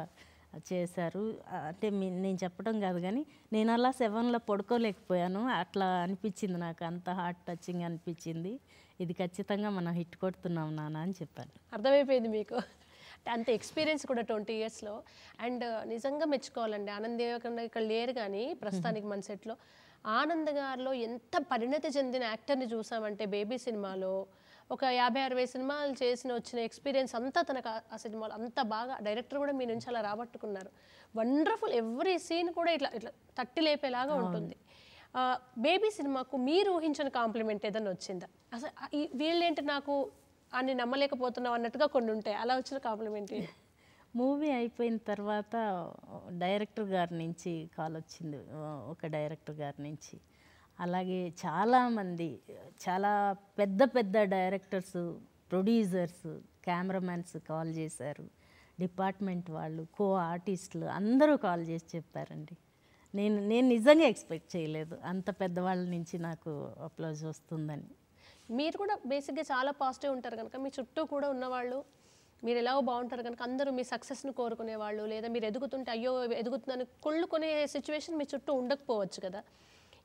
చేశారు అంటే నేను చెప్పడం కాదు కానీ నేను అలా సెవెన్లో పడుకోలేకపోయాను అట్లా అనిపించింది నాకు అంత హార్ట్ టచింగ్ అనిపించింది ఇది ఖచ్చితంగా మనం హిట్ కొడుతున్నాం నాన్న అని చెప్పాను అర్థమైపోయింది మీకు అంత ఎక్స్పీరియన్స్ కూడా ట్వంటీ ఇయర్స్లో అండ్ నిజంగా మెచ్చుకోవాలండి ఆనంద్ ఇక్కడ లేరు కానీ ప్రస్తుతానికి మన సెట్లో ఆనంద్ గారిలో ఎంత పరిణతి చెందిన యాక్టర్ని చూసామంటే బేబీ సినిమాలో ఒక యాభై అరవై సినిమాలు చేసిన వచ్చిన ఎక్స్పీరియన్స్ అంతా తనకు ఆ సినిమాలో అంత బాగా డైరెక్టర్ కూడా మీ నుంచి అలా రాబట్టుకున్నారు వండర్ఫుల్ ఎవ్రీ సీన్ కూడా ఇట్లా ఇట్లా తట్టి లేపేలాగా ఉంటుంది బేబీ సినిమాకు మీరు ఊహించిన కాంప్లిమెంట్ ఏదైనా వచ్చిందా అసలు వీళ్ళేంటి నాకు అని నమ్మలేకపోతున్నాం అన్నట్టుగా కొన్ని ఉంటాయి అలా వచ్చిన కాంప్లిమెంట్ ఏంటి మూవీ అయిపోయిన తర్వాత డైరెక్టర్ గారి నుంచి కాల్ వచ్చింది ఒక డైరెక్టర్ గారి నుంచి అలాగే చాలామంది చాలా పెద్ద పెద్ద డైరెక్టర్స్ ప్రొడ్యూసర్స్ కెమెరామెన్స్ కాల్ చేశారు డిపార్ట్మెంట్ వాళ్ళు కో ఆర్టిస్టులు అందరూ కాల్ చేసి చెప్పారండి నేను నేను నిజంగా ఎక్స్పెక్ట్ చేయలేదు అంత పెద్దవాళ్ళ నుంచి నాకు అప్లోజ్ వస్తుందని మీరు కూడా బేసిక్గా చాలా పాజిటివ్ ఉంటారు కనుక మీ చుట్టూ కూడా ఉన్నవాళ్ళు మీరు ఎలా బాగుంటారు కనుక అందరూ మీ సక్సెస్ను కోరుకునే వాళ్ళు లేదా మీరు ఎదుగుతుంటే అయ్యో ఎదుగుతుందని కొళ్ళుకునే సిచ్యువేషన్ మీ చుట్టూ ఉండకపోవచ్చు కదా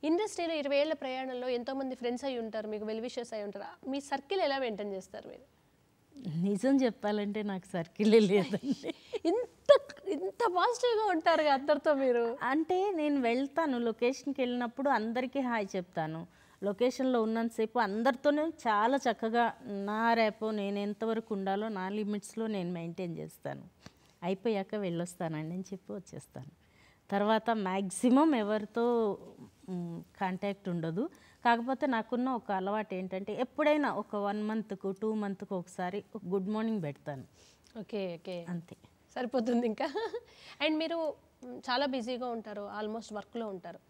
ఇండస్ట్రీలో ఇరవై ఏళ్ళ ప్రయాణంలో ఎంతోమంది ఫ్రెండ్స్ అయి ఉంటారు మీకు వెల్విషెస్ అయి ఉంటారు మీ సర్కిల్ ఎలా మెయింటైన్ చేస్తారు మీరు నిజం చెప్పాలంటే నాకు సర్కిల్ లేదండి ఇంత ఇంత పాజిటివ్గా ఉంటారు అందరితో మీరు అంటే నేను వెళ్తాను లొకేషన్కి వెళ్ళినప్పుడు అందరికీ హాయ్ చెప్తాను లొకేషన్లో ఉన్నంతసేపు అందరితోనే చాలా చక్కగా నా రేపు నేను ఎంతవరకు ఉండాలో నా లిమిట్స్లో నేను మెయింటైన్ చేస్తాను అయిపోయాక వెళ్ళొస్తానండి అని చెప్పి వచ్చేస్తాను తర్వాత మ్యాక్సిమం ఎవరితో కాంటాక్ట్ ఉండదు కాకపోతే నాకున్న ఒక అలవాటు ఏంటంటే ఎప్పుడైనా ఒక వన్ మంత్కు టూ మంత్కు ఒకసారి గుడ్ మార్నింగ్ పెడతాను ఓకే ఓకే అంతే సరిపోతుంది ఇంకా అండ్ మీరు చాలా బిజీగా ఉంటారు ఆల్మోస్ట్ వర్క్లో ఉంటారు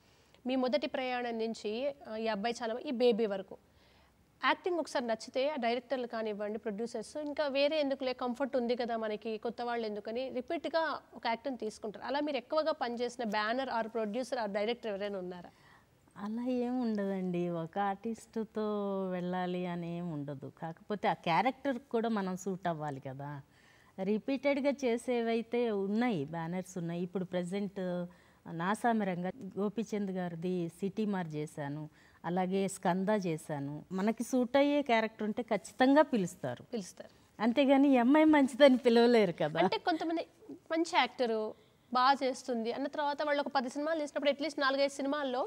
మీ మొదటి ప్రయాణం నుంచి ఈ అబ్బాయి చాలా ఈ బేబీ వరకు యాక్టింగ్ ఒకసారి నచ్చితే ఆ డైరెక్టర్లు కానివ్వండి ప్రొడ్యూసర్స్ ఇంకా వేరే ఎందుకు లే కంఫర్ట్ ఉంది కదా మనకి కొత్త వాళ్ళు ఎందుకని రిపీట్గా ఒక యాక్టింగ్ తీసుకుంటారు అలా మీరు ఎక్కువగా పనిచేసిన banner or producer or director ఎవరైనా ఉన్నారా అలా ఏం ఉండదండి ఒక ఆర్టిస్టుతో వెళ్ళాలి అని ఏం ఉండదు కాకపోతే ఆ క్యారెక్టర్ కూడా మనం సూట్ అవ్వాలి కదా రిపీటెడ్గా చేసేవైతే ఉన్నాయి బ్యానర్స్ ఉన్నాయి ఇప్పుడు ప్రజెంట్ నాసామిరంగా గోపీచంద్ గారిది సిటీ మార్ చేశాను అలాగే స్కంద చేశాను మనకి సూట్ అయ్యే క్యారెక్టర్ ఉంటే ఖచ్చితంగా పిలుస్తారు పిలుస్తారు అంతేగాని ఈ అమ్మాయి మంచిదని పిలవలేరు కదా అంటే కొంతమంది మంచి యాక్టరు బాగా చేస్తుంది అన్న తర్వాత వాళ్ళు ఒక పది సినిమాలు చేసినప్పుడు అట్లీస్ట్ నాలుగైదు సినిమాల్లో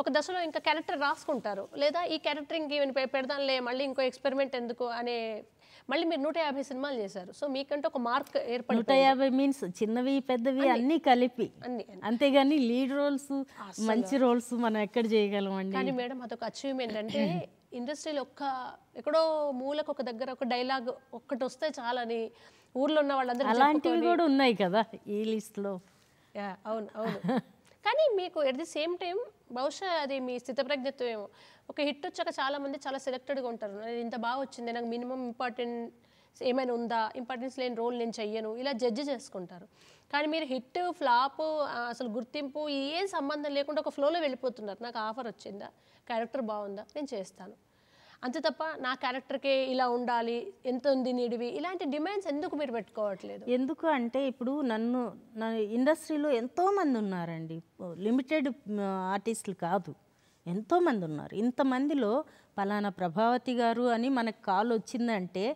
ఒక దశలో ఇంకా క్యారెక్టర్ రాసుకుంటారు లేదా ఈ క్యారెక్టర్ పెడదాం పెడదాంలే మళ్ళీ ఇంకో ఎక్స్పెరిమెంట్ ఎందుకు అనే మళ్ళీ మీరు నూట యాభై సినిమాలు చేశారు సో మీకంటే ఒక మార్క్ ఏర్పడి నూట యాభై మీన్స్ చిన్నవి పెద్దవి అన్నీ కలిపి అన్ని అంతేగాని లీడ్ రోల్స్ మంచి రోల్స్ మనం ఎక్కడ చేయగలమండి కానీ మేడం అదొక అచీవ్మెంట్ అంటే ఇండస్ట్రీలో ఒక్క ఎక్కడో మూలకు ఒక దగ్గర ఒక డైలాగ్ ఒక్కటి వస్తే చాలని ఊర్లో ఉన్న వాళ్ళందరూ అలాంటివి కూడా ఉన్నాయి కదా ఈ లిస్ట్లో అవును అవును కానీ మీకు ఎట్ ది సేమ్ టైం బహుశా అది మీ స్థితప్రజ్ఞత్వం ఏమో ఒక హిట్ వచ్చాక చాలామంది చాలా సెలెక్టెడ్గా ఉంటారు ఇంత బాగా వచ్చింది నాకు మినిమం ఇంపార్టెంట్ ఏమైనా ఉందా ఇంపార్టెన్స్ లేని రోల్ నేను చెయ్యను ఇలా జడ్జి చేసుకుంటారు కానీ మీరు హిట్ ఫ్లాప్ అసలు గుర్తింపు ఏం సంబంధం లేకుండా ఒక ఫ్లోలో వెళ్ళిపోతున్నారు నాకు ఆఫర్ వచ్చిందా క్యారెక్టర్ బాగుందా నేను చేస్తాను అంతే తప్ప నా క్యారెక్టర్కి ఇలా ఉండాలి ఎంత ఉంది నీడివి ఇలాంటి డిమాండ్స్ ఎందుకు మీరు పెట్టుకోవట్లేదు ఎందుకు అంటే ఇప్పుడు నన్ను నా ఇండస్ట్రీలో ఎంతోమంది ఉన్నారండి లిమిటెడ్ ఆర్టిస్టులు కాదు ఎంతోమంది ఉన్నారు ఇంతమందిలో పలానా ప్రభావతి గారు అని మనకు కాల్ వచ్చిందంటే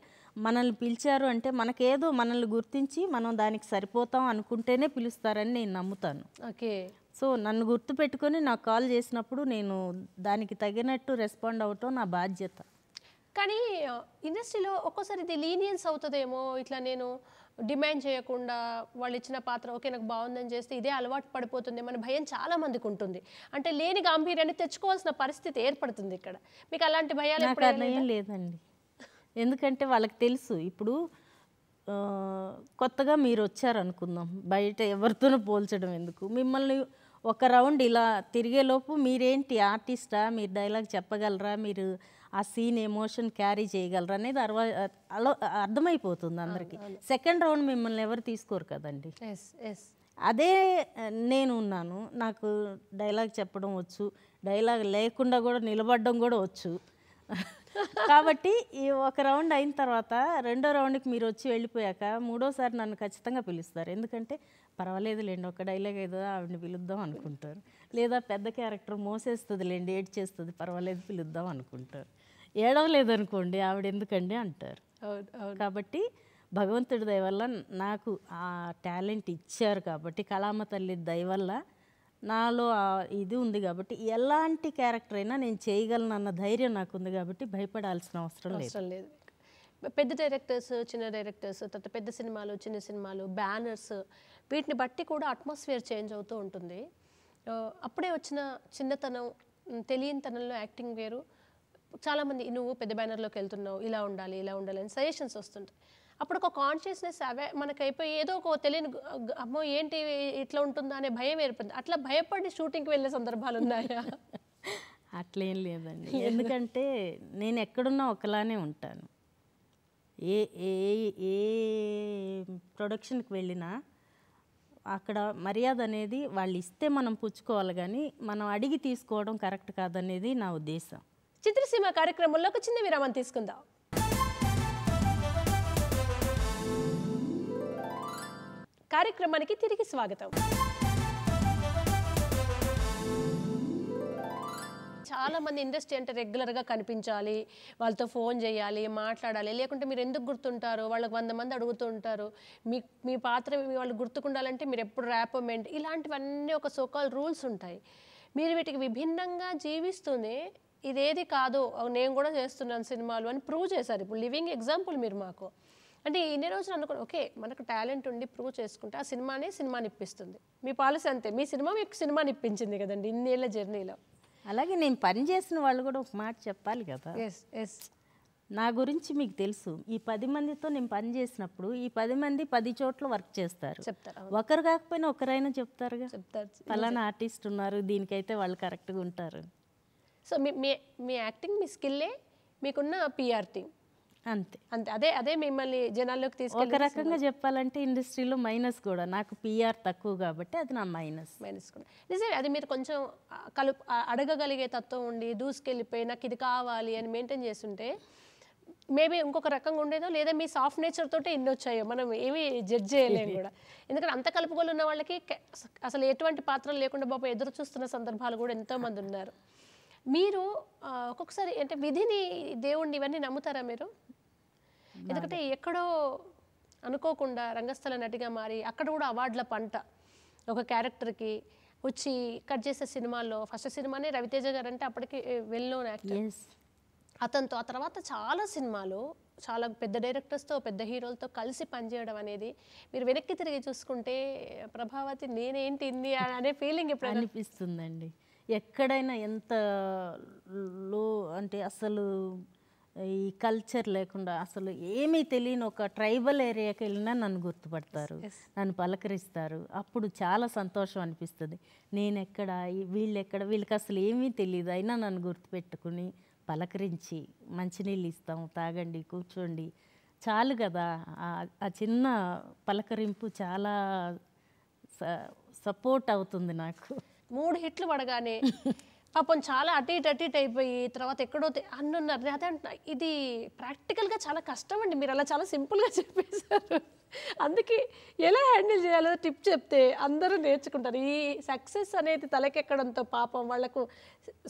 మనల్ని పిలిచారు అంటే మనకేదో మనల్ని గుర్తించి మనం దానికి సరిపోతాం అనుకుంటేనే పిలుస్తారని నేను నమ్ముతాను ఓకే సో నన్ను గుర్తుపెట్టుకొని నాకు కాల్ చేసినప్పుడు నేను దానికి తగినట్టు రెస్పాండ్ అవటం నా బాధ్యత కానీ ఇండస్ట్రీలో ఒక్కోసారి ఇది లీనియన్స్ అవుతుందేమో ఇట్లా నేను డిమాండ్ చేయకుండా వాళ్ళు ఇచ్చిన పాత్ర ఓకే నాకు బాగుందని చేస్తే ఇదే అలవాటు పడిపోతుంది మన భయం చాలా మందికి ఉంటుంది అంటే లేని గాంభీర్యాన్ని తెచ్చుకోవాల్సిన పరిస్థితి ఏర్పడుతుంది ఇక్కడ మీకు అలాంటి భయాలు లేదండి ఎందుకంటే వాళ్ళకి తెలుసు ఇప్పుడు కొత్తగా మీరు వచ్చారనుకుందాం బయట ఎవరితోనూ పోల్చడం ఎందుకు మిమ్మల్ని ఒక రౌండ్ ఇలా తిరిగేలోపు మీరేంటి ఆర్టిస్టా మీరు డైలాగ్ చెప్పగలరా మీరు ఆ సీన్ ఎమోషన్ క్యారీ చేయగలరా అనేది అర్వా అలో అర్థమైపోతుంది అందరికీ సెకండ్ రౌండ్ మిమ్మల్ని ఎవరు తీసుకోరు కదండి అదే నేను ఉన్నాను నాకు డైలాగ్ చెప్పడం వచ్చు డైలాగ్ లేకుండా కూడా నిలబడడం కూడా వచ్చు కాబట్టి ఈ ఒక రౌండ్ అయిన తర్వాత రెండో రౌండ్కి మీరు వచ్చి వెళ్ళిపోయాక మూడోసారి నన్ను ఖచ్చితంగా పిలుస్తారు ఎందుకంటే పర్వాలేదులేండి ఒక డైలాగ్ ఏదో ఆవిడని పిలుద్దాం అనుకుంటారు లేదా పెద్ద క్యారెక్టర్ మోసేస్తుందిలేండి ఏడ్ చేస్తుంది పర్వాలేదు పిలుద్దాం అనుకుంటారు ఏడవలేదనుకోండి ఆవిడ ఎందుకండి అంటారు కాబట్టి భగవంతుడి దయ వల్ల నాకు ఆ టాలెంట్ ఇచ్చారు కాబట్టి కళామ తల్లి దయ వల్ల నాలో ఇది ఉంది కాబట్టి ఎలాంటి క్యారెక్టర్ అయినా నేను చేయగలను అన్న ధైర్యం నాకు ఉంది కాబట్టి భయపడాల్సిన అవసరం అవసరం లేదు పెద్ద డైరెక్టర్స్ చిన్న డైరెక్టర్స్ తర్వాత పెద్ద సినిమాలు చిన్న సినిమాలు బ్యానర్స్ వీటిని బట్టి కూడా అట్మాస్ఫియర్ చేంజ్ అవుతూ ఉంటుంది అప్పుడే వచ్చిన చిన్నతనం తెలియనితనంలో యాక్టింగ్ వేరు చాలామంది నువ్వు పెద్ద బ్యానర్లోకి వెళ్తున్నావు ఇలా ఉండాలి ఇలా ఉండాలి అని సజెషన్స్ వస్తుంటాయి అప్పుడు ఒక కాన్షియస్నెస్ అవే అయిపోయి ఏదో ఒక తెలియని అమ్మో ఏంటి ఇట్లా ఉంటుందా అనే భయం ఏర్పడింది అట్లా భయపడి షూటింగ్కి వెళ్ళే సందర్భాలు ఉన్నాయా అట్లేం లేదండి ఎందుకంటే నేను ఎక్కడున్నా ఒకలానే ఉంటాను ఏ ఏ ఏ ప్రొడక్షన్కి వెళ్ళినా అక్కడ మర్యాద అనేది వాళ్ళు ఇస్తే మనం పుచ్చుకోవాలి కానీ మనం అడిగి తీసుకోవడం కరెక్ట్ కాదనేది నా ఉద్దేశం చిత్రసీమ కార్యక్రమంలో ఒక చిన్న విరామం తీసుకుందాం కార్యక్రమానికి తిరిగి స్వాగతం చాలా మంది ఇండస్ట్రీ అంటే రెగ్యులర్గా కనిపించాలి వాళ్ళతో ఫోన్ చేయాలి మాట్లాడాలి లేకుంటే మీరు ఎందుకు గుర్తుంటారు వాళ్ళకి వంద మంది అడుగుతుంటారు మీ మీ పాత్ర వాళ్ళు గుర్తుకుండాలంటే మీరు ఎప్పుడు ర్యాపమెంట్ ఇలాంటివన్నీ ఒక సోకాల్ రూల్స్ ఉంటాయి మీరు వీటికి విభిన్నంగా జీవిస్తూనే ఇదేది కాదు నేను కూడా చేస్తున్నాను సినిమాలు అని ప్రూవ్ చేశారు ఇప్పుడు లివింగ్ ఎగ్జాంపుల్ మీరు మాకు అంటే ఇన్ని రోజులు అనుకుని ఓకే మనకు టాలెంట్ ఉండి ప్రూవ్ చేసుకుంటే ఆ సినిమానే సినిమాని ఇప్పిస్తుంది మీ పాలసీ అంతే మీ సినిమా మీకు సినిమాని ఇప్పించింది కదండి ఇన్నేళ్ళ జర్నీలో అలాగే నేను పని చేసిన వాళ్ళు కూడా ఒక మాట చెప్పాలి కదా ఎస్ ఎస్ నా గురించి మీకు తెలుసు ఈ పది మందితో నేను పని చేసినప్పుడు ఈ పది మంది పది చోట్ల వర్క్ చేస్తారు ఒకరు కాకపోయినా ఒకరైనా చెప్తారుగా చెప్తారు ఫలానా ఆర్టిస్ట్ ఉన్నారు దీనికైతే వాళ్ళు కరెక్ట్గా ఉంటారు సో మీ మీ యాక్టింగ్ మీ స్కిల్లే మీకున్న పిఆర్ థింగ్ అంతే అంతే అదే అదే మిమ్మల్ని జనాల్లోకి తీసుకు ఒక రకంగా చెప్పాలంటే ఇండస్ట్రీలో మైనస్ కూడా నాకు పిఆర్ తక్కువ కాబట్టి అది నా మైనస్ మైనస్ కూడా నిజమే అది మీరు కొంచెం కలు అడగగలిగే తత్వం ఉండి దూసుకెళ్ళిపోయి నాకు ఇది కావాలి అని మెయింటైన్ చేస్తుంటే మేబీ ఇంకొక రకంగా ఉండేదో లేదా మీ సాఫ్ట్ నేచర్ తోటే ఇన్ని వచ్చాయో మనం ఏమి జడ్జ్ చేయలేము కూడా ఎందుకంటే అంత కలుపుకొని ఉన్న వాళ్ళకి అసలు ఎటువంటి పాత్రలు లేకుండా బాబు ఎదురు చూస్తున్న సందర్భాలు కూడా ఎంతో మంది ఉన్నారు మీరు ఒక్కొక్కసారి అంటే విధిని దేవుణ్ణి ఇవన్నీ నమ్ముతారా మీరు ఎందుకంటే ఎక్కడో అనుకోకుండా రంగస్థల నటిగా మారి అక్కడ కూడా అవార్డుల పంట ఒక క్యారెక్టర్కి వచ్చి కట్ చేసే సినిమాల్లో ఫస్ట్ సినిమానే రవితేజ గారు అంటే అప్పటికి వెల్ నోన్ యాక్టర్ అతనితో ఆ తర్వాత చాలా సినిమాలు చాలా పెద్ద డైరెక్టర్స్తో పెద్ద హీరోలతో కలిసి పనిచేయడం అనేది మీరు వెనక్కి తిరిగి చూసుకుంటే ప్రభావతి నేనేంటి ఇన్ని అనే ఫీలింగ్ ఎప్పుడు అనిపిస్తుందండి ఎక్కడైనా ఎంత లో అంటే అసలు ఈ కల్చర్ లేకుండా అసలు ఏమీ తెలియని ఒక ట్రైబల్ ఏరియాకి వెళ్ళినా నన్ను గుర్తుపడతారు నన్ను పలకరిస్తారు అప్పుడు చాలా సంతోషం అనిపిస్తుంది నేను ఎక్కడ వీళ్ళు ఎక్కడ వీళ్ళకి అసలు ఏమీ తెలియదు అయినా నన్ను గుర్తుపెట్టుకుని పలకరించి మంచినీళ్ళు ఇస్తాం తాగండి కూర్చోండి చాలు కదా ఆ చిన్న పలకరింపు చాలా సపోర్ట్ అవుతుంది నాకు మూడు హిట్లు పడగానే పాపం చాలా అటు ఇటు అటు ఇటు అయిపోయి తర్వాత ఎక్కడో అన్నున్నారు అదే అంటున్నా ఇది ప్రాక్టికల్గా చాలా కష్టం అండి మీరు అలా చాలా సింపుల్గా చెప్పేశారు అందుకే ఎలా హ్యాండిల్ చేయాలో టిప్ చెప్తే అందరూ నేర్చుకుంటారు ఈ సక్సెస్ అనేది తలకెక్కడంతో పాపం వాళ్లకు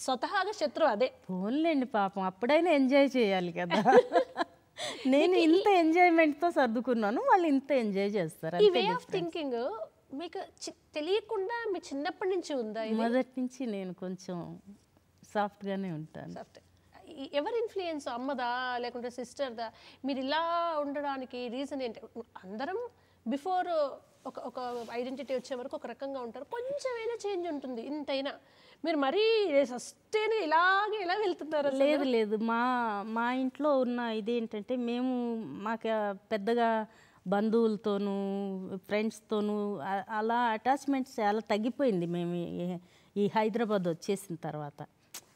స్వతహాగా శత్రువు అదే పోన్లేండి పాపం అప్పుడైనా ఎంజాయ్ చేయాలి కదా నేను ఇంత ఎంజాయ్మెంట్తో సర్దుకున్నాను వాళ్ళు ఇంత ఎంజాయ్ చేస్తారు ఈ వే ఆఫ్ థింకింగ్ మీకు తెలియకుండా మీ చిన్నప్పటి నుంచి ఉందా మొదటి నుంచి నేను కొంచెం సాఫ్ట్గానే ఉంటాను ఎవరి ఇన్ఫ్లుయెన్స్ అమ్మదా లేకుంటే సిస్టర్దా మీరు ఇలా ఉండడానికి రీజన్ ఏంటి అందరం బిఫోర్ ఒక ఒక ఐడెంటిటీ వచ్చే వరకు ఒక రకంగా ఉంటారు కొంచెమైనా చేంజ్ ఉంటుంది ఇంతైనా మీరు మరీ సస్టైన్ ఇలాగే ఇలా వెళ్తున్నారు లేదు లేదు మా మా ఇంట్లో ఉన్న ఇదేంటంటే మేము మాకు పెద్దగా బంధువులతోనూ ఫ్రెండ్స్తోనూ అలా అటాచ్మెంట్స్ అలా తగ్గిపోయింది మేము ఈ హైదరాబాద్ వచ్చేసిన తర్వాత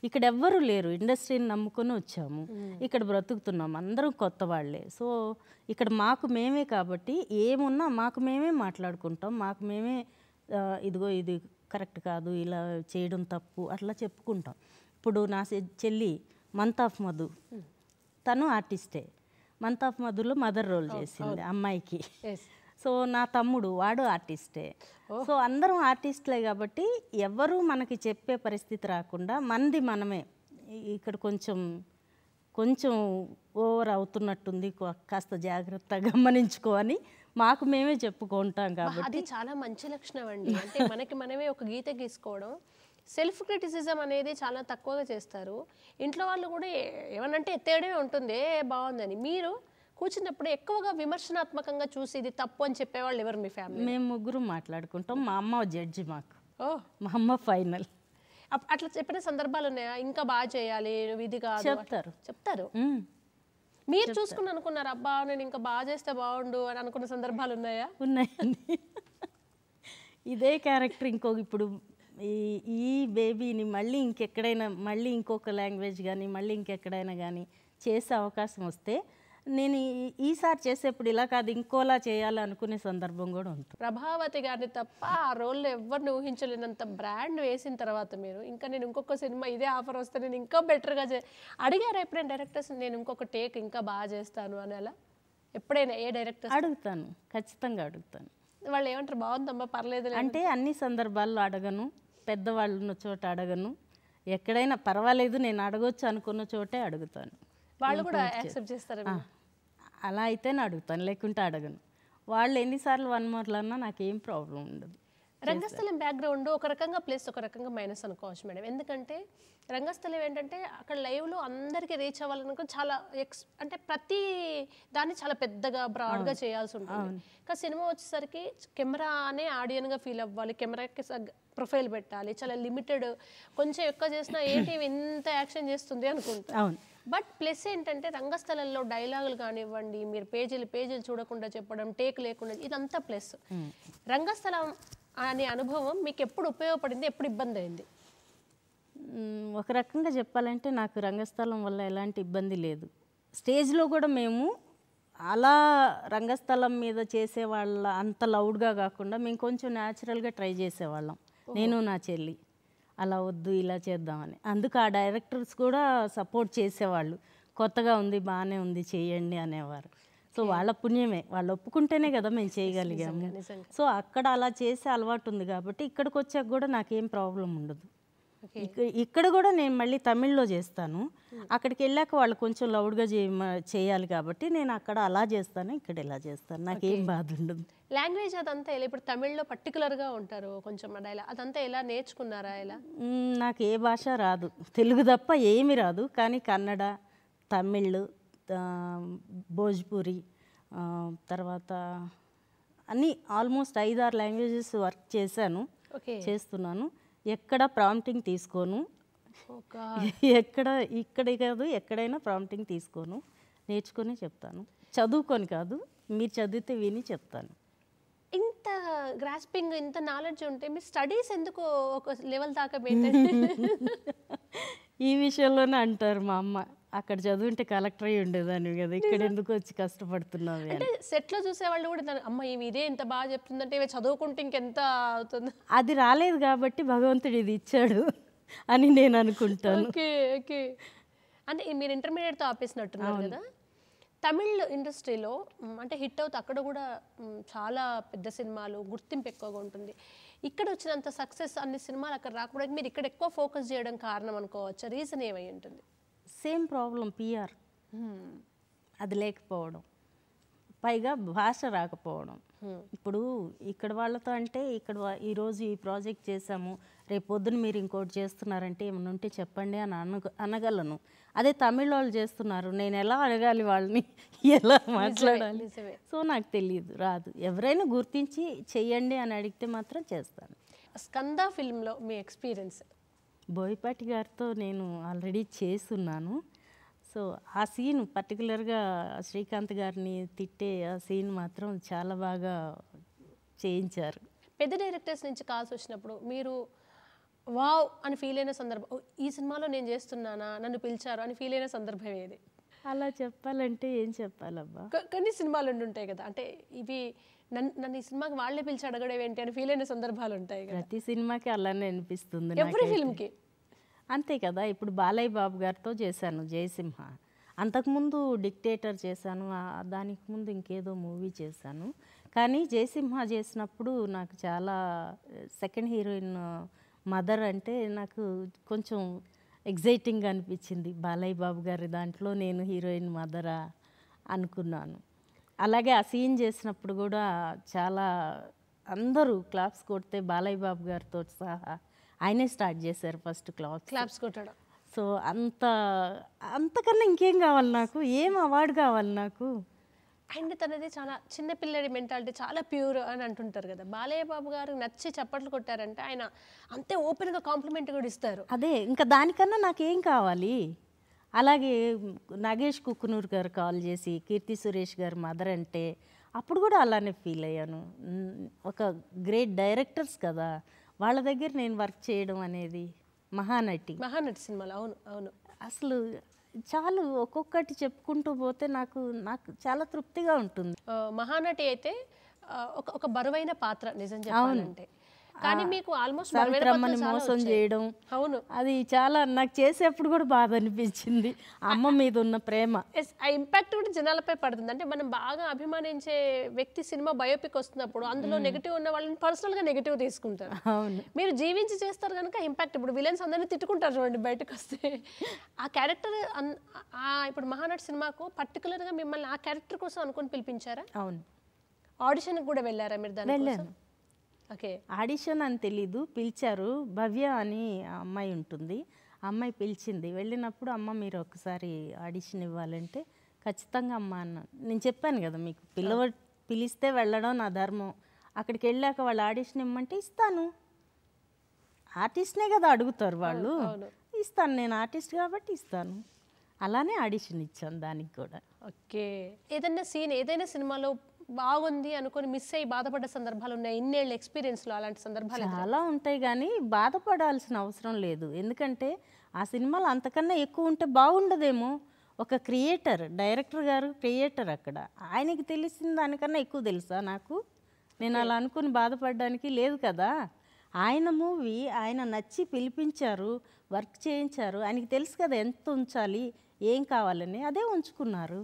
ఇక్కడ ఎవ్వరూ లేరు ఇండస్ట్రీని నమ్ముకొని వచ్చాము ఇక్కడ బ్రతుకుతున్నాం అందరం కొత్త వాళ్ళే సో ఇక్కడ మాకు మేమే కాబట్టి ఏమున్నా మాకు మేమే మాట్లాడుకుంటాం మాకు మేమే ఇదిగో ఇది కరెక్ట్ కాదు ఇలా చేయడం తప్పు అట్లా చెప్పుకుంటాం ఇప్పుడు నా చెల్లి మంత్ ఆఫ్ మధు తను ఆర్టిస్టే మంత్ ఆఫ్ మధుర్లో మదర్ రోల్ oh, చేసింది oh. అమ్మాయికి సో నా తమ్ముడు వాడు ఆర్టిస్టే oh. సో అందరం ఆర్టిస్ట్లే కాబట్టి ఎవరు మనకి చెప్పే పరిస్థితి రాకుండా మంది మనమే ఇక్కడ కొంచెం కొంచెం ఓవర్ అవుతున్నట్టుంది కాస్త జాగ్రత్త గమనించుకో అని మాకు మేమే చెప్పుకుంటాం కాబట్టి చాలా మంచి లక్షణం అండి అంటే మనకి మనమే ఒక గీత గీసుకోవడం సెల్ఫ్ క్రిటిసిజం అనేది చాలా తక్కువగా చేస్తారు ఇంట్లో వాళ్ళు కూడా ఏమనంటే ఎత్తేయడమే ఉంటుంది బాగుందని మీరు కూర్చున్నప్పుడు ఎక్కువగా విమర్శనాత్మకంగా చూసి ఇది తప్పు అని చెప్పేవాళ్ళు ఎవరు మీ ఫ్యామిలీ మేము ముగ్గురు మాట్లాడుకుంటాం మా అమ్మ జడ్జి మాకు ఓ మా అమ్మ ఫైనల్ అట్లా చెప్పిన సందర్భాలు ఉన్నాయా ఇంకా బాగా చేయాలి ఇది కాదు చెప్తారు చెప్తారు మీరు చూసుకుని అనుకున్నారు అబ్బా నేను ఇంకా బాగా చేస్తే బాగుండు అని అనుకున్న సందర్భాలు ఉన్నాయా ఉన్నాయండి ఇదే క్యారెక్టర్ ఇంకో ఇప్పుడు ఈ ఈ బేబీని మళ్ళీ ఇంకెక్కడైనా మళ్ళీ ఇంకొక లాంగ్వేజ్ కానీ మళ్ళీ ఇంకెక్కడైనా కానీ చేసే అవకాశం వస్తే నేను ఈసారి చేసేప్పుడు ఇలా కాదు ఇంకోలా చేయాలనుకునే సందర్భం కూడా ఉంటుంది ప్రభావతి గారిని తప్ప ఆ రోల్లో ఎవరిని ఊహించలేనంత బ్రాండ్ వేసిన తర్వాత మీరు ఇంకా నేను ఇంకొక సినిమా ఇదే ఆఫర్ వస్తే నేను ఇంకా బెటర్గా చే అడిగారు ఎప్పుడైనా డైరెక్టర్స్ నేను ఇంకొక టేక్ ఇంకా బాగా చేస్తాను అని అలా ఎప్పుడైనా ఏ డైరెక్టర్ అడుగుతాను ఖచ్చితంగా అడుగుతాను వాళ్ళు ఏమంటారు బాగుందమ్మా పర్లేదు అంటే అన్ని సందర్భాల్లో అడగను పెద్దవాళ్ళు ఉన్న చోట అడగను ఎక్కడైనా పర్వాలేదు నేను అడగొచ్చు అనుకున్న చోటే అడుగుతాను వాళ్ళు కూడా యాక్సెప్ట్ చేస్తారు అలా నేను అడుగుతాను లేకుంటే అడగను వాళ్ళు ఎన్నిసార్లు వన్ మోర్లు అన్నా నాకు ఏం ప్రాబ్లం ఉండదు రంగస్థలం బ్యాక్గ్రౌండ్ ఒక రకంగా ప్లస్ ఒక రకంగా మైనస్ అనుకోవచ్చు మేడం ఎందుకంటే రంగస్థలం ఏంటంటే అక్కడ లైవ్లో అందరికీ రీచ్ అవ్వాలనుకో చాలా ఎక్స్ అంటే ప్రతి దాన్ని చాలా పెద్దగా బ్రాడ్గా చేయాల్సి ఉంటుంది కానీ సినిమా వచ్చేసరికి కెమెరా అనే ఆడియన్గా ఫీల్ అవ్వాలి కెమెరాకి ప్రొఫైల్ పెట్టాలి చాలా లిమిటెడ్ కొంచెం ఎక్కువ చేసినా ఏంటి ఎంత యాక్షన్ చేస్తుంది అనుకుంటా బట్ ప్లస్ ఏంటంటే రంగస్థలంలో డైలాగులు కానివ్వండి మీరు పేజీలు పేజీలు చూడకుండా చెప్పడం టేక్ లేకుండా ఇదంతా ప్లస్ రంగస్థలం అనే అనుభవం మీకు ఎప్పుడు ఉపయోగపడింది ఎప్పుడు ఇబ్బంది అయింది ఒక రకంగా చెప్పాలంటే నాకు రంగస్థలం వల్ల ఎలాంటి ఇబ్బంది లేదు స్టేజ్లో కూడా మేము అలా రంగస్థలం మీద చేసేవాళ్ళ అంత లౌడ్గా కాకుండా మేము కొంచెం న్యాచురల్గా ట్రై చేసేవాళ్ళం నేను నా చెల్లి అలా వద్దు ఇలా చేద్దామని అందుకు ఆ డైరెక్టర్స్ కూడా సపోర్ట్ చేసేవాళ్ళు కొత్తగా ఉంది బాగానే ఉంది చేయండి అనేవారు సో వాళ్ళ పుణ్యమే వాళ్ళు ఒప్పుకుంటేనే కదా మేము చేయగలిగాము సో అక్కడ అలా చేసే అలవాటు ఉంది కాబట్టి ఇక్కడికి వచ్చాక కూడా నాకేం ప్రాబ్లం ఉండదు ఇక్కడ కూడా నేను మళ్ళీ తమిళ్లో చేస్తాను అక్కడికి వెళ్ళాక వాళ్ళు కొంచెం లౌడ్గా చేయాలి కాబట్టి నేను అక్కడ అలా చేస్తాను ఇక్కడ ఇలా చేస్తాను నాకు ఏం బాధ ఉండదు లాంగ్వేజ్ అదంతా ఎలా ఇప్పుడు తమిళ్లో పర్టికులర్గా ఉంటారు కొంచెం అలా అదంతా ఎలా నేర్చుకున్నారా ఇలా నాకు ఏ భాష రాదు తెలుగు తప్ప ఏమి రాదు కానీ కన్నడ తమిళ్ భోజ్పూరి తర్వాత అన్నీ ఆల్మోస్ట్ ఐదారు లాంగ్వేజెస్ వర్క్ చేశాను చేస్తున్నాను ఎక్కడ ప్రాంప్టింగ్ తీసుకోను ఎక్కడ ఇక్కడ కాదు ఎక్కడైనా ప్రాంప్టింగ్ తీసుకోను నేర్చుకొని చెప్తాను చదువుకొని కాదు మీరు చదివితే విని చెప్తాను ఇంత గ్రాస్పింగ్ ఇంత నాలెడ్జ్ ఉంటే మీ స్టడీస్ ఎందుకు ఒక లెవెల్ దాకా పెట్టండి ఈ విషయంలోనే అంటారు మా అమ్మ అక్కడ చదువుంటే కలెక్టర్ అయి ఉండేదాన్ని కదా ఇక్కడ ఎందుకు వచ్చి కష్టపడుతున్నావు అంటే సెట్లో చూసేవాళ్ళు కూడా అమ్మ ఇవి ఇదే ఇంత బాగా చెప్తుందంటే ఇవి చదువుకుంటే ఇంకెంత అవుతుంది అది రాలేదు కాబట్టి భగవంతుడు ఇది ఇచ్చాడు అని నేను అనుకుంటాను ఓకే ఓకే అంటే మీరు ఇంటర్మీడియట్తో ఆపేసినట్టున్నారు కదా తమిళ్ ఇండస్ట్రీలో అంటే హిట్ అవుతా అక్కడ కూడా చాలా పెద్ద సినిమాలు గుర్తింపు ఎక్కువగా ఉంటుంది ఇక్కడ వచ్చినంత సక్సెస్ అన్ని సినిమాలు అక్కడ రాకపోవడానికి మీరు ఇక్కడ ఎక్కువ ఫోకస్ చేయడం కారణం అనుకోవచ్చు రీజన్ ఏమై ఉంటుంది సేమ్ ప్రాబ్లం పిఆర్ అది లేకపోవడం పైగా భాష రాకపోవడం ఇప్పుడు ఇక్కడ వాళ్ళతో అంటే ఇక్కడ ఈరోజు ఈ ప్రాజెక్ట్ చేశాము రేపు పొద్దున మీరు ఇంకోటి చేస్తున్నారంటే ఏమైనా ఉంటే చెప్పండి అని అన అనగలను అదే తమిళ వాళ్ళు చేస్తున్నారు నేను ఎలా అడగాలి వాళ్ళని ఎలా మాట్లాడాలి సో నాకు తెలియదు రాదు ఎవరైనా గుర్తించి చెయ్యండి అని అడిగితే మాత్రం చేస్తాను స్కంద ఫిల్మ్లో మీ ఎక్స్పీరియన్స్ బోయపాటి గారితో నేను ఆల్రెడీ చేస్తున్నాను సో ఆ సీన్ పర్టికులర్గా శ్రీకాంత్ గారిని తిట్టే ఆ సీన్ మాత్రం చాలా బాగా చేయించారు పెద్ద డైరెక్టర్స్ నుంచి కాల్స్ వచ్చినప్పుడు మీరు వావ్ అని ఫీల్ అయిన సందర్భం ఈ సినిమాలో నేను చేస్తున్నానా నన్ను పిలిచారు అని ఫీల్ అయిన సందర్భం ఏది అలా చెప్పాలంటే ఏం చెప్పాలబ్బా కొన్ని సినిమాలు ఉంటాయి కదా అంటే ఇవి నన్ను నన్ను ఈ సినిమాకి వాళ్ళే పిలిచి అడగడం ఏంటి అని ఫీల్ అయిన సందర్భాలు ఉంటాయి ప్రతి సినిమాకి అలానే అనిపిస్తుంది ఎవ్రీ ఫిల్మ్కి అంతే కదా ఇప్పుడు బాలయ్య బాబు గారితో చేశాను జయసింహ అంతకుముందు డిక్టేటర్ చేశాను దానికి ముందు ఇంకేదో మూవీ చేశాను కానీ జయసింహ చేసినప్పుడు నాకు చాలా సెకండ్ హీరోయిన్ మదర్ అంటే నాకు కొంచెం ఎగ్జైటింగ్ అనిపించింది బాలయ్య బాబు గారి దాంట్లో నేను హీరోయిన్ మదరా అనుకున్నాను అలాగే ఆ సీన్ చేసినప్పుడు కూడా చాలా అందరూ క్లాప్స్ కొడితే బాలయ్య బాబు గారితో సహా ఆయనే స్టార్ట్ చేశారు ఫస్ట్ క్లాప్స్ క్లాప్స్ కొట్టడం సో అంత అంతకన్నా ఇంకేం కావాలి నాకు ఏం అవార్డు కావాలి నాకు అండ్ తనది చాలా చిన్నపిల్లడి మెంటాలిటీ చాలా ప్యూర్ అని అంటుంటారు కదా బాలయ్య బాబు గారు నచ్చి చప్పట్లు కొట్టారంటే ఆయన అంతే ఓపెన్గా కాంప్లిమెంట్ కూడా ఇస్తారు అదే ఇంకా దానికన్నా నాకేం కావాలి అలాగే నాగేష్ కుక్కునూర్ గారు కాల్ చేసి కీర్తి సురేష్ గారు మదర్ అంటే అప్పుడు కూడా అలానే ఫీల్ అయ్యాను ఒక గ్రేట్ డైరెక్టర్స్ కదా వాళ్ళ దగ్గర నేను వర్క్ చేయడం అనేది మహానటి మహానటి సినిమాలు అవును అవును అసలు చాలు ఒక్కొక్కటి చెప్పుకుంటూ పోతే నాకు నాకు చాలా తృప్తిగా ఉంటుంది మహానటి అయితే ఒక ఒక బరువైన పాత్ర నిజం చెప్పాలంటే కానీ మీకు ఆల్మోస్ట్ రమ్మని మోసం చేయడం అవును అది చాలా నాకు చేసేప్పుడు కూడా బాధ అనిపించింది అమ్మ మీద ఉన్న ప్రేమ ఆ ఇంపాక్ట్ కూడా జనాలపై పడుతుంది అంటే మనం బాగా అభిమానించే వ్యక్తి సినిమా బయోపిక్ వస్తున్నప్పుడు అందులో నెగిటివ్ ఉన్న వాళ్ళని పర్సనల్ గా నెగిటివ్ తీసుకుంటారు అవును మీరు జీవించి చేస్తారు కనుక ఇంపాక్ట్ ఇప్పుడు విలన్స్ అందరినీ తిట్టుకుంటారు చూడండి బయటకు వస్తే ఆ క్యారెక్టర్ ఇప్పుడు మహానటి సినిమాకు పర్టికులర్గా మిమ్మల్ని ఆ క్యారెక్టర్ కోసం అనుకుని పిలిపించారా అవును ఆడిషన్కి కూడా వెళ్ళారా మీరు దాని వెళ్ళాను ఓకే ఆడిషన్ అని తెలీదు పిలిచారు భవ్య అని అమ్మాయి ఉంటుంది అమ్మాయి పిలిచింది వెళ్ళినప్పుడు అమ్మ మీరు ఒకసారి ఆడిషన్ ఇవ్వాలంటే ఖచ్చితంగా అమ్మ అన్న నేను చెప్పాను కదా మీకు పిల్లవ పిలిస్తే వెళ్ళడం నా ధర్మం అక్కడికి వెళ్ళాక వాళ్ళు ఆడిషన్ ఇమ్మంటే ఇస్తాను ఆర్టిస్ట్నే కదా అడుగుతారు వాళ్ళు ఇస్తాను నేను ఆర్టిస్ట్ కాబట్టి ఇస్తాను అలానే ఆడిషన్ ఇచ్చాను దానికి కూడా ఓకే ఏదైనా సీన్ ఏదైనా సినిమాలో బాగుంది అనుకుని మిస్ అయ్యి బాధపడ్డ సందర్భాలు ఉన్నాయి ఇన్నేళ్ళ ఎక్స్పీరియన్స్లో అలాంటి సందర్భాలు చాలా ఉంటాయి కానీ బాధపడాల్సిన అవసరం లేదు ఎందుకంటే ఆ సినిమాలు అంతకన్నా ఎక్కువ ఉంటే బాగుండదేమో ఒక క్రియేటర్ డైరెక్టర్ గారు క్రియేటర్ అక్కడ ఆయనకి తెలిసిన దానికన్నా ఎక్కువ తెలుసా నాకు నేను అలా అనుకుని బాధపడడానికి లేదు కదా ఆయన మూవీ ఆయన నచ్చి పిలిపించారు వర్క్ చేయించారు ఆయనకి తెలుసు కదా ఎంత ఉంచాలి ఏం కావాలని అదే ఉంచుకున్నారు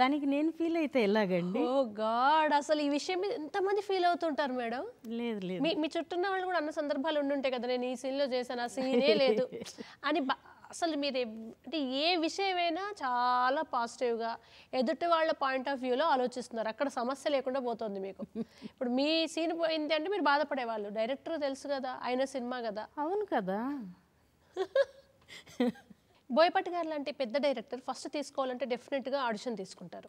దానికి నేను ఫీల్ అయితే ఎలాగండి ఓ గాడ్ అసలు ఈ విషయం మీద ఎంతమంది ఫీల్ అవుతుంటారు మేడం లేదు లేదు మీ మీ చుట్టూ వాళ్ళు కూడా అన్న సందర్భాలు ఉండుంటాయి కదా నేను ఈ సీన్లో చేశాను ఆ సీనే లేదు అని అసలు మీరు అంటే ఏ విషయమైనా చాలా పాజిటివ్గా ఎదుటి వాళ్ళ పాయింట్ ఆఫ్ వ్యూలో ఆలోచిస్తున్నారు అక్కడ సమస్య లేకుండా పోతుంది మీకు ఇప్పుడు మీ సీన్ పోయింది అంటే మీరు బాధపడేవాళ్ళు డైరెక్టర్ తెలుసు కదా ఆయన సినిమా కదా అవును కదా బోయపాటి గారు లాంటి పెద్ద డైరెక్టర్ ఫస్ట్ తీసుకోవాలంటే డెఫినెట్గా ఆడిషన్ తీసుకుంటారు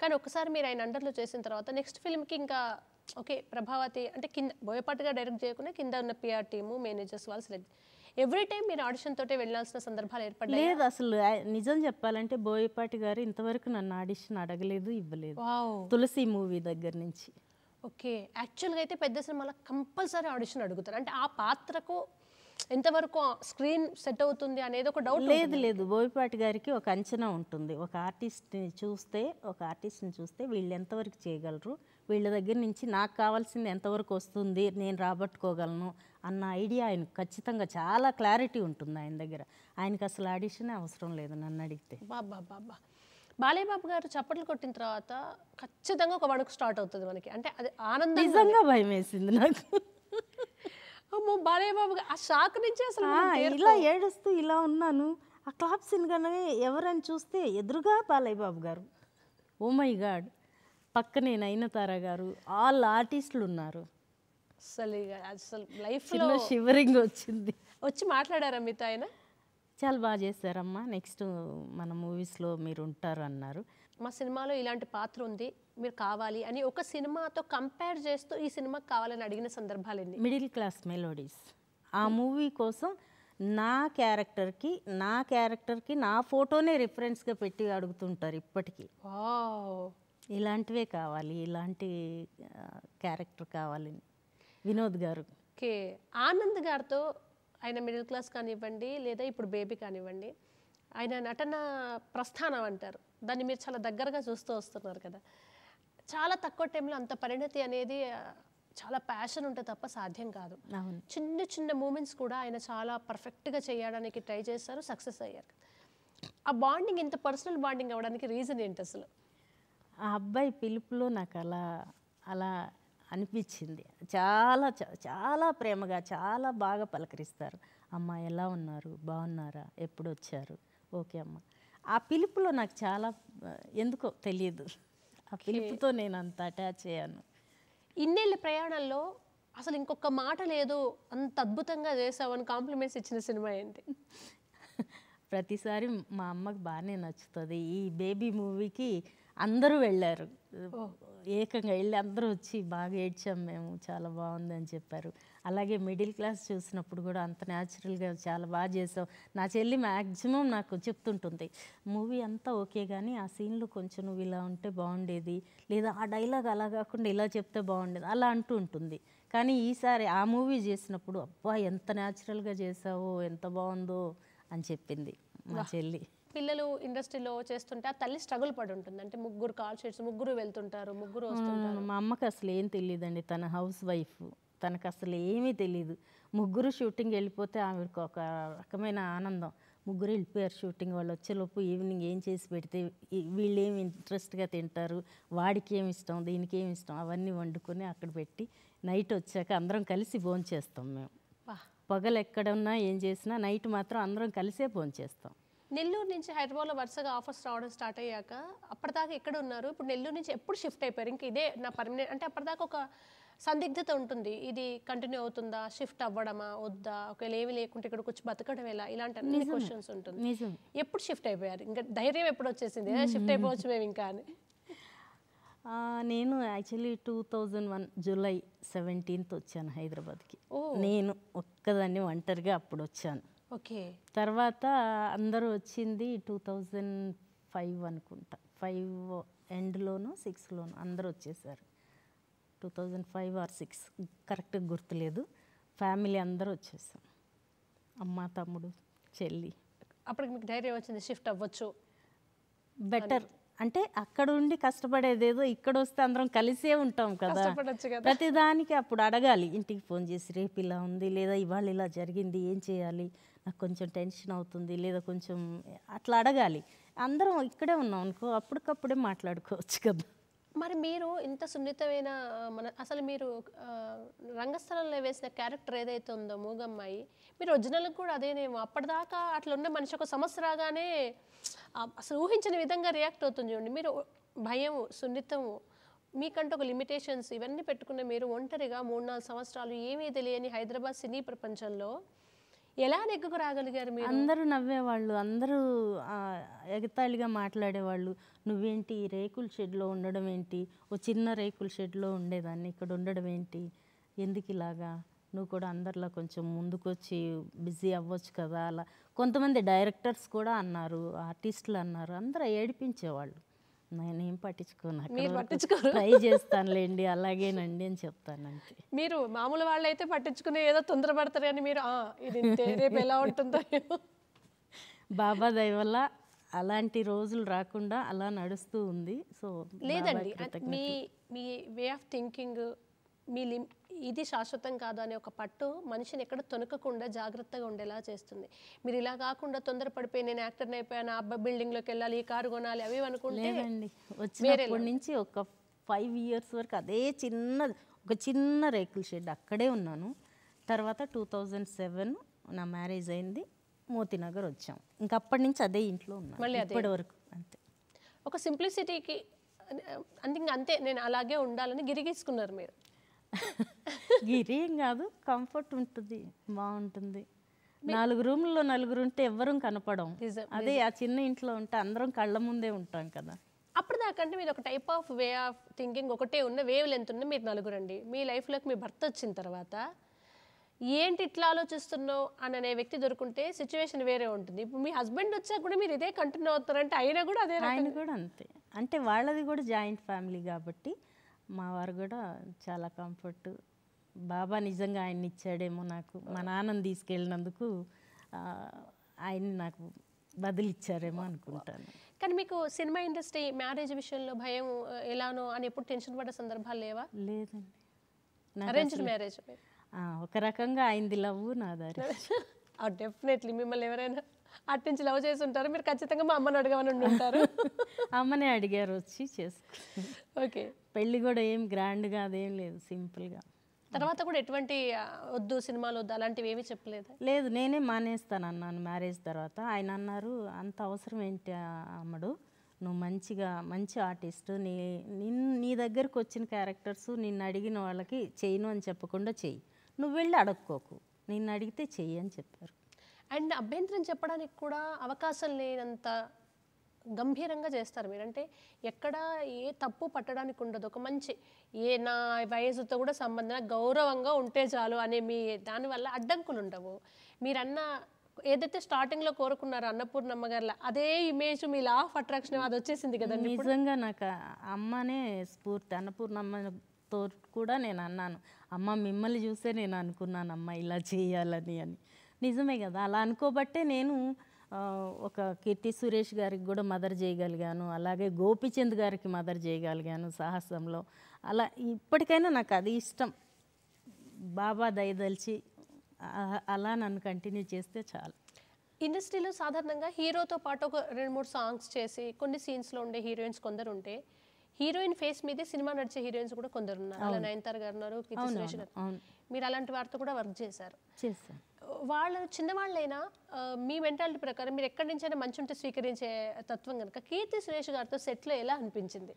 కానీ ఒకసారి మీరు ఆయన అండర్లో చేసిన తర్వాత నెక్స్ట్ ఫిల్మ్కి ఇంకా ఓకే ప్రభావతి అంటే కింద బోయపాటిగా డైరెక్ట్ చేయకుండా కింద ఉన్న పిఆర్ టీము మేనేజర్స్ వాళ్ళు సెలెక్ట్ ఎవ్రీ టైం మీరు ఆడిషన్ తోటే వెళ్ళాల్సిన సందర్భాలు ఏర్పడి లేదు అసలు నిజం చెప్పాలంటే బోయపాటి గారు ఇంతవరకు నన్ను ఆడిషన్ అడగలేదు ఇవ్వలేదు తులసి మూవీ దగ్గర నుంచి ఓకే యాక్చువల్గా అయితే పెద్ద సినిమాలో కంపల్సరీ ఆడిషన్ అడుగుతారు అంటే ఆ పాత్రకు ఎంతవరకు స్క్రీన్ సెట్ అవుతుంది అనేది ఒక డౌట్ లేదు లేదు బోయపాటి గారికి ఒక అంచనా ఉంటుంది ఒక ఆర్టిస్ట్ని చూస్తే ఒక ఆర్టిస్ట్ని చూస్తే వీళ్ళు ఎంతవరకు చేయగలరు వీళ్ళ దగ్గర నుంచి నాకు కావాల్సింది ఎంతవరకు వస్తుంది నేను రాబట్టుకోగలను అన్న ఐడియా ఆయన ఖచ్చితంగా చాలా క్లారిటీ ఉంటుంది ఆయన దగ్గర ఆయనకి అసలు ఆడిషన్ అవసరం లేదు నన్ను అడిగితే బాబా బాబా బాలేబాబు గారు చప్పట్లు కొట్టిన తర్వాత ఖచ్చితంగా ఒక వడకు స్టార్ట్ అవుతుంది మనకి అంటే అది ఆనందం నిజంగా భయం వేసింది నాకు ఆ షాక్ నుంచి అసలు ఇలా ఏడుస్తూ ఇలా ఉన్నాను ఆ క్లాప్ వినగానే ఎవరని చూస్తే ఎదురుగా బాలయ్య బాబు గారు ఓ మై గాడ్ పక్కనే నయనతార గారు ఆల్ ఆర్టిస్టులు ఉన్నారు అసలు అసలు లైఫ్లో షివరింగ్ వచ్చింది వచ్చి మాట్లాడారా మీతో ఆయన చాలా బాగా చేశారమ్మా నెక్స్ట్ మన మూవీస్లో మీరు ఉంటారు అన్నారు మా సినిమాలో ఇలాంటి పాత్ర ఉంది మీరు కావాలి అని ఒక సినిమాతో కంపేర్ చేస్తూ ఈ సినిమాకి కావాలని అడిగిన సందర్భాలు ఎన్ని మిడిల్ క్లాస్ మెలోడీస్ ఆ మూవీ కోసం నా క్యారెక్టర్కి నా క్యారెక్టర్కి నా ఫోటోనే రిఫరెన్స్గా పెట్టి అడుగుతుంటారు ఇప్పటికీ ఇలాంటివే కావాలి ఇలాంటి క్యారెక్టర్ కావాలి వినోద్ గారు ఓకే ఆనంద్ గారితో ఆయన మిడిల్ క్లాస్ కానివ్వండి లేదా ఇప్పుడు బేబీ కానివ్వండి ఆయన నటన ప్రస్థానం అంటారు దాన్ని మీరు చాలా దగ్గరగా చూస్తూ వస్తున్నారు కదా చాలా తక్కువ టైంలో అంత పరిణతి అనేది చాలా ప్యాషన్ ఉంటే తప్ప సాధ్యం కాదు చిన్న చిన్న మూమెంట్స్ కూడా ఆయన చాలా పర్ఫెక్ట్గా చేయడానికి ట్రై చేస్తారు సక్సెస్ అయ్యారు ఆ బాండింగ్ ఇంత పర్సనల్ బాండింగ్ అవ్వడానికి రీజన్ ఏంటి అసలు ఆ అబ్బాయి పిలుపులో నాకు అలా అలా అనిపించింది చాలా చాలా ప్రేమగా చాలా బాగా పలకరిస్తారు అమ్మ ఎలా ఉన్నారు బాగున్నారా ఎప్పుడు వచ్చారు ఓకే అమ్మ ఆ పిలుపులో నాకు చాలా ఎందుకో తెలియదు ఆ పిలుపుతో నేను అంత అటాచ్ అయ్యాను ఇన్నేళ్ళ ప్రయాణంలో అసలు ఇంకొక మాట లేదు అంత అద్భుతంగా చేసావని కాంప్లిమెంట్స్ ఇచ్చిన సినిమా ఏంటి ప్రతిసారి మా అమ్మకి బాగానే నచ్చుతుంది ఈ బేబీ మూవీకి అందరూ వెళ్ళారు ఏకంగా వెళ్ళి అందరూ వచ్చి బాగా ఏడ్చాం మేము చాలా బాగుంది అని చెప్పారు అలాగే మిడిల్ క్లాస్ చూసినప్పుడు కూడా అంత న్యాచురల్గా చాలా బాగా చేసాం నా చెల్లి మ్యాక్సిమం నాకు చెప్తుంటుంది మూవీ అంతా ఓకే కానీ ఆ సీన్లు కొంచెం నువ్వు ఇలా ఉంటే బాగుండేది లేదా ఆ డైలాగ్ అలా కాకుండా ఇలా చెప్తే బాగుండేది అలా అంటూ ఉంటుంది కానీ ఈసారి ఆ మూవీ చేసినప్పుడు అబ్బా ఎంత న్యాచురల్గా చేసావో ఎంత బాగుందో అని చెప్పింది మా చెల్లి పిల్లలు ఇండస్ట్రీలో చేస్తుంటే ఆ తల్లి స్ట్రగుల్ పడి ఉంటుంది అంటే ముగ్గురు కాల్ షీట్స్ ముగ్గురు వెళ్తుంటారు ముగ్గురు వస్తుంటారు మా అమ్మకి అసలు ఏం తెలియదండి తన హౌస్ వైఫ్ తనకు అసలు ఏమీ తెలియదు ముగ్గురు షూటింగ్ వెళ్ళిపోతే ఆవిడకి ఒక రకమైన ఆనందం ముగ్గురు వెళ్ళిపోయారు షూటింగ్ వాళ్ళు వచ్చేలోపు ఈవినింగ్ ఏం చేసి పెడితే వీళ్ళు ఏమి ఇంట్రెస్ట్గా తింటారు వాడికి ఏమి ఇష్టం దీనికి ఏమి ఇష్టం అవన్నీ వండుకొని అక్కడ పెట్టి నైట్ వచ్చాక అందరం కలిసి భోంచేస్తాం మేము పగలు ఎక్కడున్నా ఏం చేసినా నైట్ మాత్రం అందరం కలిసే భోంచేస్తాం నెల్లూరు నుంచి హైదరాబాద్లో వరుసగా ఆఫర్స్ రావడం స్టార్ట్ అయ్యాక అప్పటిదాకా ఎక్కడ ఉన్నారు ఇప్పుడు నెల్లూరు నుంచి ఎప్పుడు షిఫ్ట్ అయిపోయారు ఇంక ఇదే నా పర్మనెంట్ అంటే అప్పటిదాకా ఒక సందిగ్ధత ఉంటుంది ఇది కంటిన్యూ అవుతుందా షిఫ్ట్ అవ్వడమా వద్దా ఒకవేళ ఏమి లేకుంటే ఇక్కడ వచ్చి బతకడం ఎలా ఇలాంటి అన్ని క్వశ్చన్స్ ఉంటుంది ఎప్పుడు షిఫ్ట్ అయిపోయారు ఇంకా ధైర్యం ఎప్పుడు వచ్చేసింది షిఫ్ట్ అయిపోవచ్చు మేము ఇంకా అని నేను actually two thousand one July seventeenth వచ్చాను హైదరాబాద్కి నేను ఒక్కదాన్ని ఒంటరిగా అప్పుడు వచ్చాను ఓకే తర్వాత అందరూ వచ్చింది టూ థౌజండ్ ఫైవ్ అనుకుంటా ఫైవ్ ఎండ్లోనూ సిక్స్లోనూ అందరూ వచ్చేసారు two thousand five or six కరెక్ట్గా గుర్తులేదు ఫ్యామిలీ అందరూ వచ్చేసాం అమ్మ తమ్ముడు చెల్లి అప్పటికి మీకు ధైర్యం వచ్చింది షిఫ్ట్ అవ్వచ్చు బెటర్ అంటే అక్కడ ఉండి కష్టపడేదేదో ఇక్కడ వస్తే అందరం కలిసే ఉంటాం కదా ప్రతిదానికి అప్పుడు అడగాలి ఇంటికి ఫోన్ చేసి రేపు ఇలా ఉంది లేదా ఇవాళ ఇలా జరిగింది ఏం చేయాలి నాకు కొంచెం టెన్షన్ అవుతుంది లేదా కొంచెం అట్లా అడగాలి అందరం ఇక్కడే ఉన్నాం అనుకో అప్పటికప్పుడే మాట్లాడుకోవచ్చు కదా మరి మీరు ఇంత సున్నితమైన మన అసలు మీరు రంగస్థలంలో వేసిన క్యారెక్టర్ ఏదైతే ఉందో మూగమ్మాయి మీరు ఒరిజినల్ కూడా అదేనేమో అప్పటిదాకా అట్లా ఉన్న మనిషి ఒక సమస్య రాగానే అసలు ఊహించిన విధంగా రియాక్ట్ అవుతుంది చూడండి మీరు భయము సున్నితము మీకంటే ఒక లిమిటేషన్స్ ఇవన్నీ పెట్టుకున్న మీరు ఒంటరిగా మూడు నాలుగు సంవత్సరాలు ఏమీ తెలియని హైదరాబాద్ సినీ ప్రపంచంలో ఎలా నెగ్గుకు రాగలిగారు మీరు అందరూ నవ్వేవాళ్ళు అందరూ ఎగతాళిగా మాట్లాడేవాళ్ళు నువ్వేంటి రేకుల షెడ్లో ఉండడం ఏంటి ఓ చిన్న రేకుల షెడ్లో ఉండేదాన్ని ఇక్కడ ఉండడం ఏంటి ఎందుకు ఇలాగా నువ్వు కూడా అందరిలో కొంచెం ముందుకొచ్చి బిజీ అవ్వచ్చు కదా అలా కొంతమంది డైరెక్టర్స్ కూడా అన్నారు ఆర్టిస్టులు అన్నారు అందరూ ఏడిపించేవాళ్ళు నేను ఏం పట్టించుకోను పట్టించుకోరు ట్రై చేస్తానులేండి అలాగేనండి అని చెప్తానండి మీరు మామూలు వాళ్ళు అయితే పట్టించుకునే ఏదో పడతారు కానీ మీరు ఇది రేపు ఎలా ఉంటుందో బాబా దయ వల్ల అలాంటి రోజులు రాకుండా అలా నడుస్తూ ఉంది సో లేదండి మీ మీ వే ఆఫ్ థింకింగ్ మీ లిం ఇది శాశ్వతం కాదు అనే ఒక పట్టు మనిషిని ఎక్కడ తొనకకుండా జాగ్రత్తగా ఉండేలా చేస్తుంది మీరు ఇలా కాకుండా తొందరపడిపోయి నేను యాక్టర్ని అయిపోయాను ఆ అబ్బాయి బిల్డింగ్లోకి వెళ్ళాలి ఈ కారు కొనాలి అవి అనుకుంటే వచ్చినప్పటి నుంచి ఒక ఫైవ్ ఇయర్స్ వరకు అదే చిన్న ఒక చిన్న రేకుల షెడ్ అక్కడే ఉన్నాను తర్వాత టూ థౌజండ్ సెవెన్ నా మ్యారేజ్ అయింది మోతీనగర్ వచ్చాం ఇంకా అప్పటి నుంచి అదే ఇంట్లో ఉన్నాను అప్పటి వరకు అంతే ఒక సింప్లిసిటీకి అంటే అంతే నేను అలాగే ఉండాలని గిరిగీసుకున్నారు మీరు గిరేం కాదు కంఫర్ట్ ఉంటుంది బాగుంటుంది నాలుగు రూమ్లో నలుగురు ఉంటే ఎవ్వరం కనపడం అదే ఆ చిన్న ఇంట్లో ఉంటే అందరం కళ్ళ ముందే ఉంటాం కదా అప్పుడు దాకంటే మీరు ఒక type of way of thinking ఒకటే ఉన్న వేవ్ లెంత్ ఉన్న మీరు నలుగురండి మీ లైఫ్లోకి మీ భర్త వచ్చిన తర్వాత ఏంటి ఇట్లా ఆలోచిస్తున్నావు అని అనే వ్యక్తి దొరుకుంటే సిచ్యువేషన్ వేరే ఉంటుంది ఇప్పుడు మీ హస్బెండ్ వచ్చా కూడా మీరు ఇదే కంటిన్యూ అవుతారంటే అయినా కూడా అదే ఆయన కూడా అంతే అంటే వాళ్ళది కూడా జాయింట్ ఫ్యామిలీ కాబట్టి మా వారు కూడా చాలా కంఫర్ట్ బాబా నిజంగా ఆయన ఇచ్చాడేమో నాకు మా నాన్నని తీసుకెళ్ళినందుకు ఆయన్ని నాకు బదిలిచ్చారేమో అనుకుంటాను కానీ మీకు సినిమా ఇండస్ట్రీ మ్యారేజ్ విషయంలో భయం ఎలానో అని ఎప్పుడు టెన్షన్ పడ్డ సందర్భాలు లేవా లేదండి అరేంజ్డ్ మ్యారేజ్ ఒక రకంగా అయింది లవ్ నా దారి డెఫినెట్లీ మిమ్మల్ని ఎవరైనా అటు నుంచి లవ్ చేసి ఉంటారు మీరు ఖచ్చితంగా మా అమ్మని అడగమని ఉంటారు అమ్మనే అడిగారు వచ్చి చేసుకో ఓకే పెళ్ళి కూడా ఏం గ్రాండ్గా అదేం లేదు సింపుల్గా తర్వాత కూడా ఎటువంటి వద్దు సినిమాలు వద్దు అలాంటివి ఏమీ చెప్పలేదు లేదు నేనే మానేస్తాను అన్నాను మ్యారేజ్ తర్వాత ఆయన అన్నారు అంత అవసరం ఏంటి అమ్మడు నువ్వు మంచిగా మంచి ఆర్టిస్టు నీ నిన్ నీ దగ్గరకు వచ్చిన క్యారెక్టర్స్ నిన్ను అడిగిన వాళ్ళకి చేయను అని చెప్పకుండా చెయ్యి నువ్వు వెళ్ళి అడుక్కోకు నిన్ను అడిగితే చెయ్యి అని చెప్పారు అండ్ అభ్యంతరం చెప్పడానికి కూడా అవకాశం లేనంత గంభీరంగా చేస్తారు మీరంటే ఎక్కడ ఏ తప్పు పట్టడానికి ఉండదు ఒక మంచి ఏ నా వయసుతో కూడా సంబంధం గౌరవంగా ఉంటే చాలు అనే మీ దానివల్ల అడ్డంకులు ఉండవు మీరన్న ఏదైతే స్టార్టింగ్ లో కోరుకున్నారో అన్నపూర్ణమ్మ గారు అదే ఇమేజ్ మీ లా ఆఫ్ అట్రాక్షన్ అది వచ్చేసింది కదా నిజంగా నాకు అమ్మనే స్ఫూర్తి అన్నపూర్ణమ్మతో కూడా నేను అన్నాను అమ్మ మిమ్మల్ని చూసే నేను అనుకున్నాను అమ్మ ఇలా చేయాలని అని నిజమే కదా అలా అనుకోబట్టే నేను ఒక కీర్తి సురేష్ గారికి కూడా మదర్ చేయగలిగాను అలాగే గోపిచంద్ గారికి మదర్ చేయగలిగాను సాహసంలో అలా ఇప్పటికైనా నాకు అది ఇష్టం బాబా దయదలిచి అలా నన్ను కంటిన్యూ చేస్తే చాలు ఇండస్ట్రీలో సాధారణంగా హీరోతో పాటు ఒక రెండు మూడు సాంగ్స్ చేసి కొన్ని సీన్స్లో ఉండే హీరోయిన్స్ కొందరు ఉంటే హీరోయిన్ ఫేస్ మీదే సినిమా నడిచే హీరోయిన్స్ కూడా కొందరు ఉన్నారు అలా నయనతారు గారు ఉన్నారు మీరు అలాంటి వారితో కూడా వర్క్ చేశారు వాళ్ళ చిన్నవాళ్ళైనా మీ మెంటాలిటీ ప్రకారం మీరు ఎక్కడి నుంచైనా మంచి ఉంటే స్వీకరించే తత్వం కనుక కీర్తి సురేష్ గారితో సెట్లో ఎలా అనిపించింది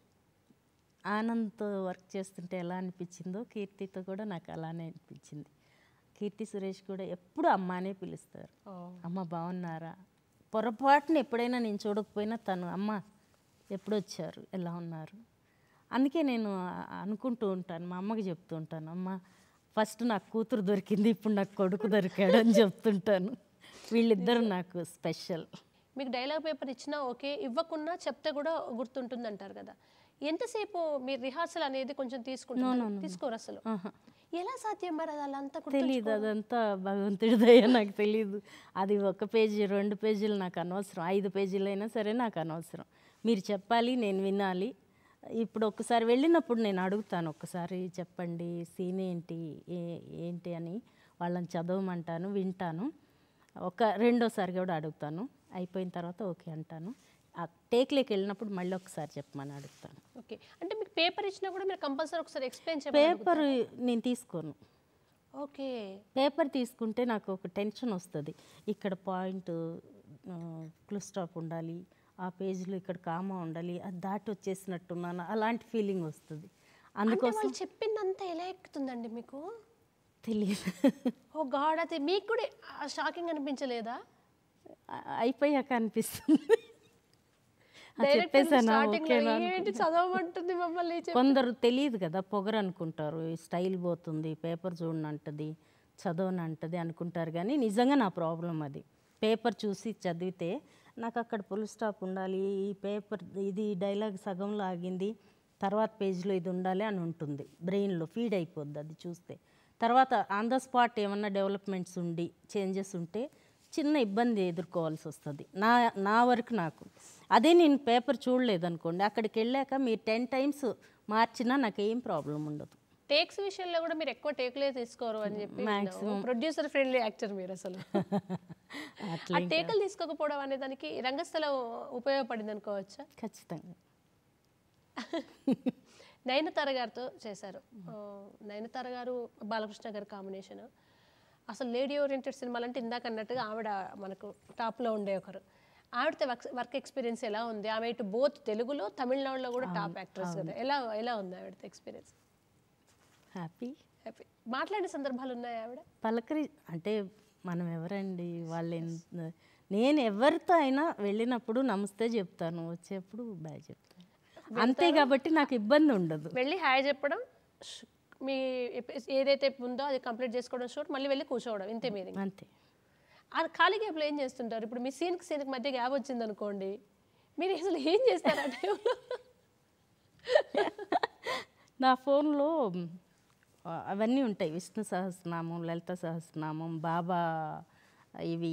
ఆనంద్తో వర్క్ చేస్తుంటే ఎలా అనిపించిందో కీర్తితో కూడా నాకు అలానే అనిపించింది కీర్తి సురేష్ కూడా ఎప్పుడు అనే పిలుస్తారు అమ్మ బాగున్నారా పొరపాటున ఎప్పుడైనా నేను చూడకపోయినా తను అమ్మ ఎప్పుడు వచ్చారు ఎలా ఉన్నారు అందుకే నేను అనుకుంటూ ఉంటాను మా అమ్మకి చెప్తూ ఉంటాను అమ్మ ఫస్ట్ నాకు కూతురు దొరికింది ఇప్పుడు నాకు కొడుకు దొరికాడు అని చెప్తుంటాను వీళ్ళిద్దరు నాకు స్పెషల్ మీకు డైలాగ్ పేపర్ ఇచ్చినా ఓకే ఇవ్వకున్నా చెప్తే కూడా గుర్తుంటుంది అంటారు కదా ఎంతసేపు మీ రిహార్సల్ అనేది కొంచెం తీసుకుంటున్నాను తీసుకోరు అసలు ఎలా సాధ్యం మరి అది అంతా తెలియదు అదంతా భగవంతుడి దయ నాకు తెలియదు అది ఒక పేజీ రెండు పేజీలు నాకు అనవసరం ఐదు పేజీలైనా సరే నాకు అనవసరం మీరు చెప్పాలి నేను వినాలి ఇప్పుడు ఒకసారి వెళ్ళినప్పుడు నేను అడుగుతాను ఒక్కసారి చెప్పండి సీన్ ఏంటి ఏంటి అని వాళ్ళని చదవమంటాను వింటాను ఒక రెండోసారి కూడా అడుగుతాను అయిపోయిన తర్వాత ఓకే అంటాను ఆ టేక్లేకి వెళ్ళినప్పుడు మళ్ళీ ఒకసారి చెప్పమని అడుగుతాను ఓకే అంటే మీకు పేపర్ ఇచ్చినా కూడా మీరు కంపల్సరీ ఒకసారి ఎక్స్ప్లెయిన్ చేయాలి పేపర్ నేను తీసుకోను ఓకే పేపర్ తీసుకుంటే నాకు ఒక టెన్షన్ వస్తుంది ఇక్కడ పాయింట్ క్లుస్టాప్ ఉండాలి ఆ పేజ్లో ఇక్కడ కామా ఉండాలి అది దాటి వచ్చేసినట్టున్నాను అలాంటి ఫీలింగ్ వస్తుంది అందుకోసం చెప్పిందంత ఎలా ఎక్కుతుందండి మీకు తెలియదు ఓ గాడ్ అది మీకు కూడా షాకింగ్ అనిపించలేదా అయిపోయాక అనిపిస్తుంది చదవమంటుంది మమ్మల్ని కొందరు తెలియదు కదా పొగరు అనుకుంటారు స్టైల్ పోతుంది పేపర్ చూడని అంటది చదవని అంటది అనుకుంటారు కానీ నిజంగా నా ప్రాబ్లం అది పేపర్ చూసి చదివితే నాకు అక్కడ ఫుల్ స్టాప్ ఉండాలి ఈ పేపర్ ఇది డైలాగ్ సగంలో ఆగింది తర్వాత పేజ్లో ఇది ఉండాలి అని ఉంటుంది బ్రెయిన్లో ఫీడ్ అయిపోద్ది అది చూస్తే తర్వాత ఆన్ ద స్పాట్ ఏమన్నా డెవలప్మెంట్స్ ఉండి చేంజెస్ ఉంటే చిన్న ఇబ్బంది ఎదుర్కోవాల్సి వస్తుంది నా నా వరకు నాకు అదే నేను పేపర్ చూడలేదనుకోండి అక్కడికి వెళ్ళాక మీరు టెన్ టైమ్స్ మార్చినా నాకేం ప్రాబ్లం ఉండదు టేక్స్ విషయంలో కూడా మీరు ఎక్కువ టేకులే తీసుకోరు అని చెప్పి ప్రొడ్యూసర్ ఫ్రెండ్లీ యాక్టర్ మీరు అసలు ఆ టేకులు తీసుకోకపోవడం అనే దానికి రంగస్థలం ఉపయోగపడింది అనుకోవచ్చా ఖచ్చితంగా నయనతార గారితో చేశారు నయనతార గారు బాలకృష్ణ గారి కాంబినేషన్ అసలు లేడీ ఓరియంటెడ్ సినిమాలు అంటే ఇందాక అన్నట్టుగా ఆవిడ మనకు టాప్లో ఉండే ఒకరు ఆవిడతో వర్క్ ఎక్స్పీరియన్స్ ఎలా ఉంది ఆమె ఇటు బోత్ తెలుగులో తమిళనాడులో కూడా టాప్ యాక్ట్రెస్ కదా ఎలా ఎలా ఉంది ఆవిడతో ఎక్స్పీరియన్స్ హ్యాపీ హ్యాపీ మాట్లాడే సందర్భాలు ఉన్నాయా ఆవిడ పలకరి అంటే మనం ఎవరండి వాళ్ళు నేను ఎవరితో అయినా వెళ్ళినప్పుడు నమస్తే చెప్తాను వచ్చేప్పుడు బాయ్ చెప్తాను అంతే కాబట్టి నాకు ఇబ్బంది ఉండదు వెళ్ళి హాయ్ చెప్పడం మీ ఏదైతే ఉందో అది కంప్లీట్ చేసుకోవడం షూట్ మళ్ళీ వెళ్ళి కూర్చోవడం ఇంతే మీరు అంతే అది ఖాళీ గ్యాప్లో ఏం చేస్తుంటారు ఇప్పుడు మీ సీన్కి సీన్కి మధ్య గ్యాప్ వచ్చింది అనుకోండి మీరు అసలు ఏం చేస్తారు ఆ టైంలో నా ఫోన్లో అవన్నీ ఉంటాయి విష్ణు సహస్రనామం లలిత సహస్రనామం బాబా ఇవి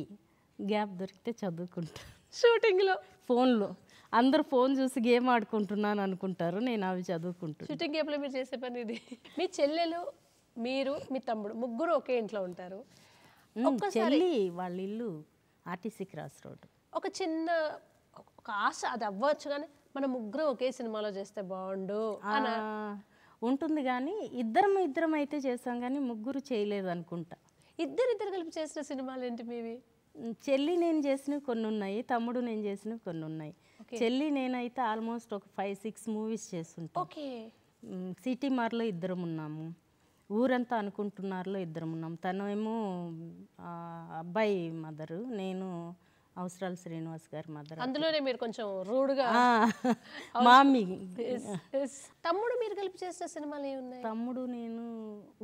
గ్యాప్ దొరికితే చదువుకుంటా షూటింగ్లో ఫోన్లో అందరు ఫోన్ చూసి గేమ్ ఆడుకుంటున్నాను అనుకుంటారు నేను అవి చదువుకుంటాను షూటింగ్ గేమ్లో మీరు చేసే పని ఇది మీ చెల్లెలు మీరు మీ తమ్ముడు ముగ్గురు ఒకే ఇంట్లో ఉంటారు చెల్లి వాళ్ళ ఇల్లు ఆర్టీసీ క్రాస్ రోడ్ ఒక చిన్న ఒక ఆశ అది అవ్వచ్చు కానీ మన ముగ్గురు ఒకే సినిమాలో చేస్తే బాగుండు ఉంటుంది కానీ ఇద్దరం ఇద్దరం అయితే చేసాం కానీ ముగ్గురు చేయలేదు అనుకుంటా ఇద్దరిద్దరు కలిపి చేసిన సినిమాలు ఏంటి మీవి చెల్లి నేను చేసిన కొన్ని ఉన్నాయి తమ్ముడు నేను చేసిన కొన్ని ఉన్నాయి చెల్లి నేనైతే ఆల్మోస్ట్ ఒక five six movies okay city మార్లో ఇద్దరం ఉన్నాము ఊరంతా అనుకుంటున్నారులో ఇద్దరం ఉన్నాం తను ఏమో అబ్బాయి మదరు నేను అవసరాలు శ్రీనివాస్ గారి మదర్ అందులోనే మీరు కొంచెం రూడ్గా మామీ తమ్ముడు మీరు కలిపి చేసిన సినిమాలు ఉన్నాయి తమ్ముడు నేను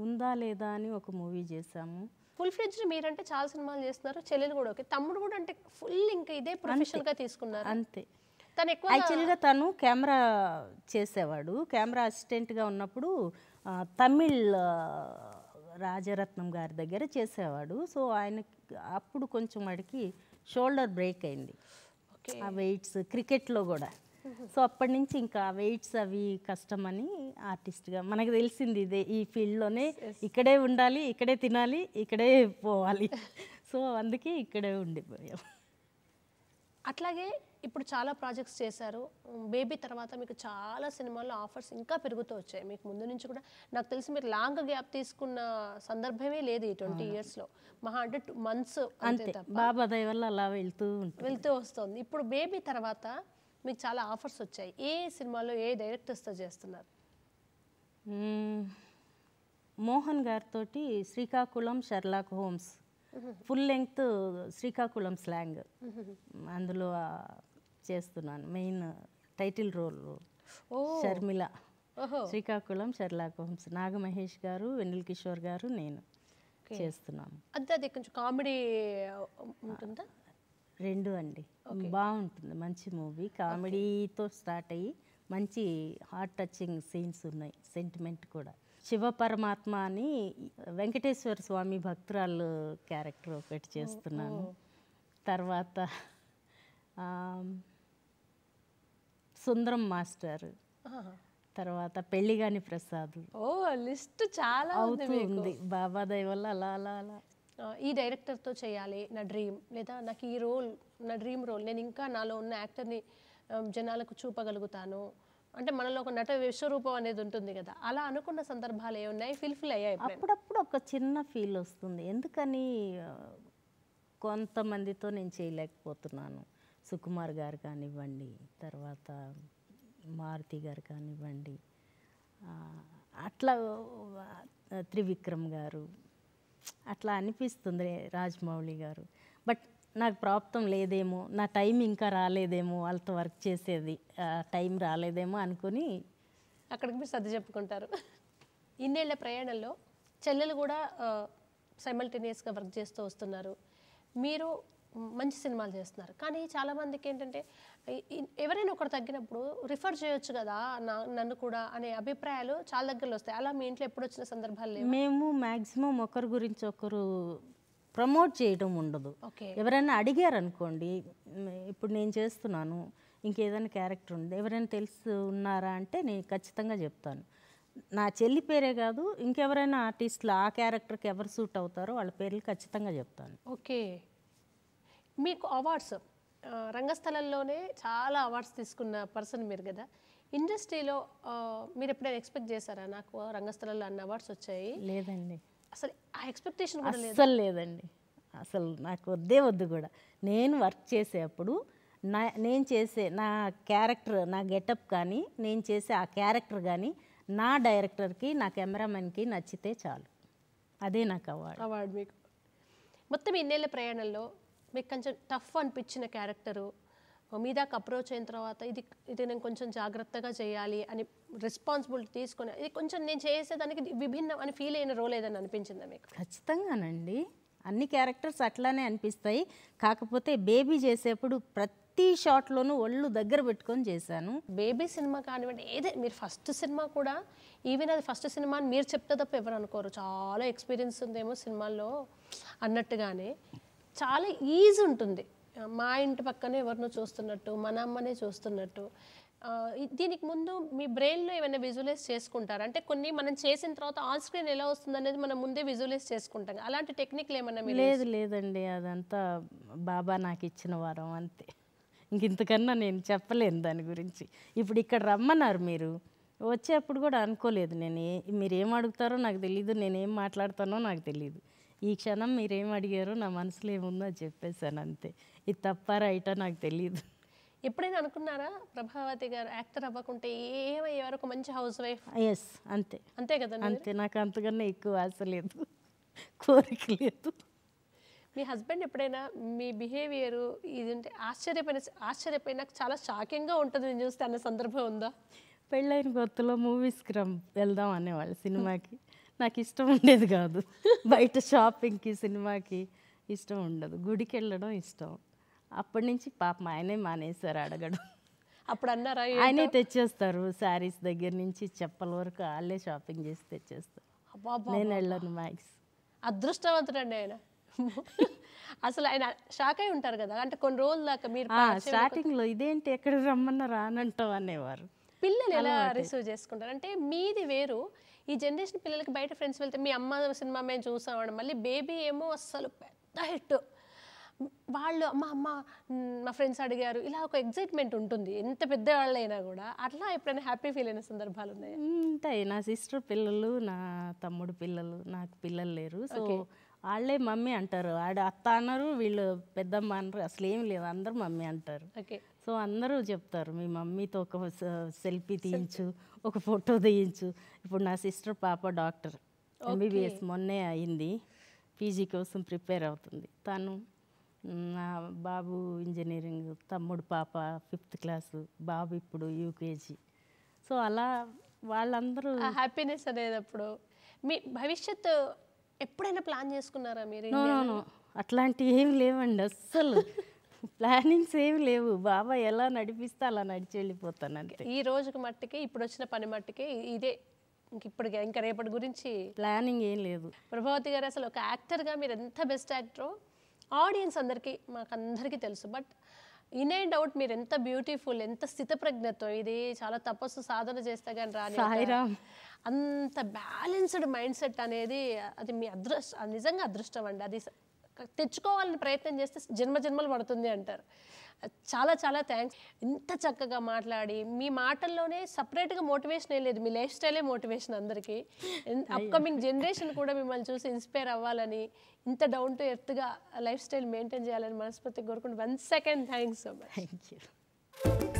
ఉందా లేదా అని ఒక మూవీ చేశాము ఫుల్ ఫ్లెడ్జ్ మీరంటే చాలా సినిమాలు చేస్తున్నారు చెల్లెలు కూడా ఓకే తమ్ముడు కూడా అంటే ఫుల్ ఇంకా ఇదే ప్రొఫెషనల్ గా తీసుకున్నారు అంతే తను ఎక్కువ యాక్చువల్గా తను కెమెరా చేసేవాడు కెమెరా అసిస్టెంట్గా ఉన్నప్పుడు తమిళ్ రాజరత్నం గారి దగ్గర చేసేవాడు సో ఆయన అప్పుడు కొంచెం వాడికి షోల్డర్ బ్రేక్ అయింది ఆ వెయిట్స్ క్రికెట్లో కూడా సో అప్పటి నుంచి ఇంకా వెయిట్స్ అవి కష్టం అని ఆర్టిస్ట్గా మనకు తెలిసింది ఇదే ఈ ఫీల్డ్లోనే ఇక్కడే ఉండాలి ఇక్కడే తినాలి ఇక్కడే పోవాలి సో అందుకే ఇక్కడే ఉండిపోయాం అట్లాగే ఇప్పుడు చాలా ప్రాజెక్ట్స్ చేశారు బేబీ తర్వాత మీకు చాలా సినిమాల్లో ఆఫర్స్ ఇంకా పెరుగుతూ వచ్చాయి మీకు ముందు నుంచి కూడా నాకు తెలిసి మీరు లాంగ్ గ్యాప్ తీసుకున్న సందర్భమే లేదు ఈ ట్వంటీ ఇయర్స్లో మహా అంటే టూ మంత్స్ అంతే వల్ల అలా వెళ్తూ వెళ్తూ వస్తుంది ఇప్పుడు బేబీ తర్వాత మీకు చాలా ఆఫర్స్ వచ్చాయి ఏ సినిమాలో ఏ డైరెక్టర్స్తో చేస్తున్నారు మోహన్ గారితో Srikakulam Sherlock Holmes full length Srikakulam slang అందులో చేస్తున్నాను main title role Sharmila Srikakulam Sherlock Holmes Nagamahesh గారు వెన్నెల కిషోర్ గారు నేను చేస్తున్నాము అది కొంచెం కామెడీ ఉంటుందా రెండు అండి బాగుంటుంది మంచి మూవీ కామెడీతో స్టార్ట్ అయ్యి మంచి హార్ట్ టచింగ్ సీన్స్ ఉన్నాయి సెంటిమెంట్ కూడా శివ పరమాత్మ అని వెంకటేశ్వర స్వామి భక్తురాలు క్యారెక్టర్ ఒకటి చేస్తున్నాను తర్వాత సుందరం మాస్టర్ తర్వాత పెళ్ళిగాని ప్రసాద్ ఓ లిస్ట్ చాలా అవుతుంది బాబా దయ వల్ల అలా అలా అలా ఈ డైరెక్టర్తో చేయాలి నా డ్రీమ్ లేదా నాకు ఈ రోల్ నా డ్రీమ్ రోల్ నేను ఇంకా నాలో ఉన్న యాక్టర్ని జనాలకు చూపగలుగుతాను అంటే మనలో ఒక నట విశ్వరూపం అనేది ఉంటుంది కదా అలా అనుకున్న సందర్భాలు ఉన్నాయి ఫిల్ఫిల్ అయ్యాయి అప్పుడప్పుడు ఒక చిన్న ఫీల్ వస్తుంది ఎందుకని కొంతమందితో నేను చేయలేకపోతున్నాను సుకుమార్ గారు కానివ్వండి తర్వాత మారుతి గారు కానివ్వండి అట్లా త్రివిక్రమ్ గారు అట్లా అనిపిస్తుంది రాజమౌళి గారు బట్ నాకు ప్రాప్తం లేదేమో నా టైం ఇంకా రాలేదేమో వాళ్ళతో వర్క్ చేసేది టైం రాలేదేమో అనుకుని అక్కడికి మీరు సర్ది చెప్పుకుంటారు ఇన్నేళ్ల ప్రయాణంలో చెల్లెలు కూడా సైమల్టేనియస్గా వర్క్ చేస్తూ వస్తున్నారు మీరు మంచి సినిమాలు చేస్తున్నారు కానీ చాలామందికి ఏంటంటే ఎవరైనా ఒకరు తగ్గినప్పుడు రిఫర్ చేయొచ్చు కదా నా నన్ను కూడా అనే అభిప్రాయాలు చాలా దగ్గరలో వస్తాయి అలా మీ ఇంట్లో ఎప్పుడు వచ్చిన సందర్భాలు మేము మ్యాక్సిమం ఒకరి గురించి ఒకరు ప్రమోట్ చేయడం ఉండదు ఎవరైనా అడిగారు అనుకోండి ఇప్పుడు నేను చేస్తున్నాను ఇంకేదైనా క్యారెక్టర్ ఉంది ఎవరైనా తెలుసు ఉన్నారా అంటే నేను ఖచ్చితంగా చెప్తాను నా చెల్లి పేరే కాదు ఇంకెవరైనా ఆర్టిస్టులు ఆ క్యారెక్టర్కి ఎవరు సూట్ అవుతారో వాళ్ళ పేర్లు ఖచ్చితంగా చెప్తాను ఓకే మీకు అవార్డ్స్ రంగస్థలంలోనే చాలా అవార్డ్స్ తీసుకున్న పర్సన్ మీరు కదా ఇండస్ట్రీలో మీరు ఎప్పుడైనా ఎక్స్పెక్ట్ చేశారా నాకు రంగస్థలంలో అన్ని అవార్డ్స్ వచ్చాయి లేదండి అసలు ఆ ఎక్స్పెక్టేషన్ అస్సలు లేదండి అసలు నాకు వద్దే వద్దు కూడా నేను వర్క్ చేసేప్పుడు నా నేను చేసే నా క్యారెక్టర్ నా గెటప్ కానీ నేను చేసే ఆ క్యారెక్టర్ కానీ నా డైరెక్టర్కి నా కెమెరామెన్కి నచ్చితే చాలు అదే నాకు అవార్డు అవార్డు మీకు మొత్తం ఇన్నేళ్ళ ప్రయాణంలో మీకు కొంచెం టఫ్ అనిపించిన క్యారెక్టరు మీ దాకా అప్రోచ్ అయిన తర్వాత ఇది ఇది నేను కొంచెం జాగ్రత్తగా చేయాలి అని రెస్పాన్సిబిలిటీ తీసుకొని ఇది కొంచెం నేను చేసేదానికి విభిన్నం అని ఫీల్ అయిన రోల్ ఏదని అనిపించిందా మీకు ఖచ్చితంగానండి అన్ని క్యారెక్టర్స్ అట్లానే అనిపిస్తాయి కాకపోతే బేబీ చేసేప్పుడు ప్రతి ప్రతి షాట్లోనూ ఒళ్ళు దగ్గర పెట్టుకొని చేశాను బేబీ సినిమా కానివ్వండి ఏదే మీరు ఫస్ట్ సినిమా కూడా ఈవెన్ అది ఫస్ట్ సినిమా అని మీరు చెప్తే తప్ప ఎవరు అనుకోరు చాలా ఎక్స్పీరియన్స్ ఉందేమో సినిమాల్లో అన్నట్టుగానే చాలా ఈజీ ఉంటుంది మా ఇంటి పక్కనే ఎవరినో చూస్తున్నట్టు మన అమ్మనే చూస్తున్నట్టు దీనికి ముందు మీ బ్రెయిన్లో ఏమైనా విజువలైజ్ చేసుకుంటారు అంటే కొన్ని మనం చేసిన తర్వాత ఆన్ స్క్రీన్ ఎలా వస్తుంది అనేది మనం ముందే విజువలైజ్ చేసుకుంటాం అలాంటి టెక్నిక్లు ఏమైనా లేదు లేదండి అదంతా బాబా నాకు ఇచ్చిన వారం అంతే ఇంకెంతకన్నా నేను చెప్పలేను దాని గురించి ఇప్పుడు ఇక్కడ రమ్మన్నారు మీరు వచ్చేప్పుడు కూడా అనుకోలేదు నేను ఏ మీరు ఏం అడుగుతారో నాకు తెలియదు నేను ఏం మాట్లాడతానో నాకు తెలియదు ఈ క్షణం మీరేం అడిగారో నా మనసులో ఏముందో చెప్పేశాను అంతే ఇది తప్ప రైటా నాకు తెలియదు ఎప్పుడైనా అనుకున్నారా ప్రభావతి గారు యాక్టర్ అవ్వకుంటే ఏమయ్యే ఒక మంచి హౌస్ వైఫ్ ఎస్ అంతే అంతే కదా అంతే నాకు అంతకన్నా ఎక్కువ ఆశ లేదు కోరిక లేదు మీ హస్బెండ్ ఎప్పుడైనా మీ బిహేవియర్ ఇది ఉంటే ఆశ్చర్యపోయిన ఆశ్చర్యపోయిన నాకు చాలా షాకింగ్గా ఉంటుంది నేను చూస్తే అన్న సందర్భం ఉందా పెళ్ళైన కొత్తలో మూవీస్కి రమ్ వెళ్దాం అనేవాళ్ళు సినిమాకి నాకు ఇష్టం ఉండేది కాదు బయట షాపింగ్కి సినిమాకి ఇష్టం ఉండదు గుడికి వెళ్ళడం ఇష్టం అప్పటి నుంచి పాపం ఆయనే మానేశారు అడగడం అప్పుడు అన్నారా ఆయనే తెచ్చేస్తారు శారీస్ దగ్గర నుంచి చెప్పల వరకు వాళ్ళే షాపింగ్ చేసి తెచ్చేస్తారు నేను వెళ్ళాను మ్యాక్స్ అదృష్టవంతుడండి ఆయన అసలు ఆయన షాక్ అయి ఉంటారు కదా అంటే కొన్ని రోజుల దాకా మీరు స్టార్టింగ్ లో ఇదేంటి ఎక్కడ రమ్మన్నా రానంటాం అనేవారు పిల్లలు ఎలా రిసీవ్ చేసుకుంటారు అంటే మీది వేరు ఈ జనరేషన్ పిల్లలకి బయట ఫ్రెండ్స్ వెళ్తే మీ అమ్మ సినిమా మేము చూసామండి మళ్ళీ బేబీ ఏమో అసలు పెద్ద హిట్ వాళ్ళు అమ్మ అమ్మ మా ఫ్రెండ్స్ అడిగారు ఇలా ఒక ఎగ్జైట్మెంట్ ఉంటుంది ఎంత వాళ్ళైనా కూడా అట్లా ఎప్పుడైనా హ్యాపీ ఫీల్ అయిన సందర్భాలు ఉన్నాయి ఉంటాయి నా సిస్టర్ పిల్లలు నా తమ్ముడు పిల్లలు నాకు పిల్లలు లేరు సో వాళ్ళే మమ్మీ అంటారు ఆడ అత్త అన్నారు వీళ్ళు పెద్దమ్మ అన్నారు అసలు ఏం లేదు అందరూ మమ్మీ అంటారు సో అందరూ చెప్తారు మీ మమ్మీతో ఒక సెల్ఫీ తీయించు ఒక ఫోటో తీయించు ఇప్పుడు నా సిస్టర్ పాప డాక్టర్ ఎంబీబీఎస్ మొన్నే అయింది పీజీ కోసం ప్రిపేర్ అవుతుంది తను బాబు ఇంజనీరింగ్ తమ్ముడు పాప ఫిఫ్త్ క్లాసు బాబు ఇప్పుడు యూకేజీ సో అలా వాళ్ళందరూ హ్యాపీనెస్ అనేది అప్పుడు మీ భవిష్యత్తు ఎప్పుడైనా ప్లాన్ చేసుకున్నారా మీరు అట్లాంటివి ఏమి లేవండి అస్సలు ప్లానింగ్స్ ఏమి లేవు బాబా ఎలా నడిపిస్తే అలా నడిచి వెళ్ళిపోతాను అంటే ఈ రోజుకి మట్టికి ఇప్పుడు వచ్చిన పని మట్టికి ఇదే ఇంక ఇప్పుడు ఇంకా రేపటి గురించి ప్లానింగ్ ఏం లేదు ప్రభావతి గారు అసలు ఒక యాక్టర్గా మీరు ఎంత బెస్ట్ యాక్టరో ఆడియన్స్ అందరికీ మాకందరికీ తెలుసు బట్ ఇన్ అండ్ డౌట్ మీరు ఎంత బ్యూటిఫుల్ ఎంత స్థితప్రజ్ఞతో ఇది చాలా తపస్సు సాధన చేస్తే కానీ రాని అంత బ్యాలెన్స్డ్ మైండ్ సెట్ అనేది అది మీ అదృష్ట నిజంగా అదృష్టం అండి అది తెచ్చుకోవాలని ప్రయత్నం చేస్తే జన్మ జన్మలు పడుతుంది అంటారు చాలా చాలా థ్యాంక్స్ ఇంత చక్కగా మాట్లాడి మీ మాటల్లోనే సపరేట్గా మోటివేషన్ ఏం లేదు మీ లైఫ్ స్టైలే మోటివేషన్ అందరికీ అప్కమింగ్ జనరేషన్ కూడా మిమ్మల్ని చూసి ఇన్స్పైర్ అవ్వాలని ఇంత డౌన్ టు ఎర్త్గా లైఫ్ స్టైల్ మెయింటైన్ చేయాలని మనస్ఫూర్తిగా కోరుకుంటూ one second thanks so much thank you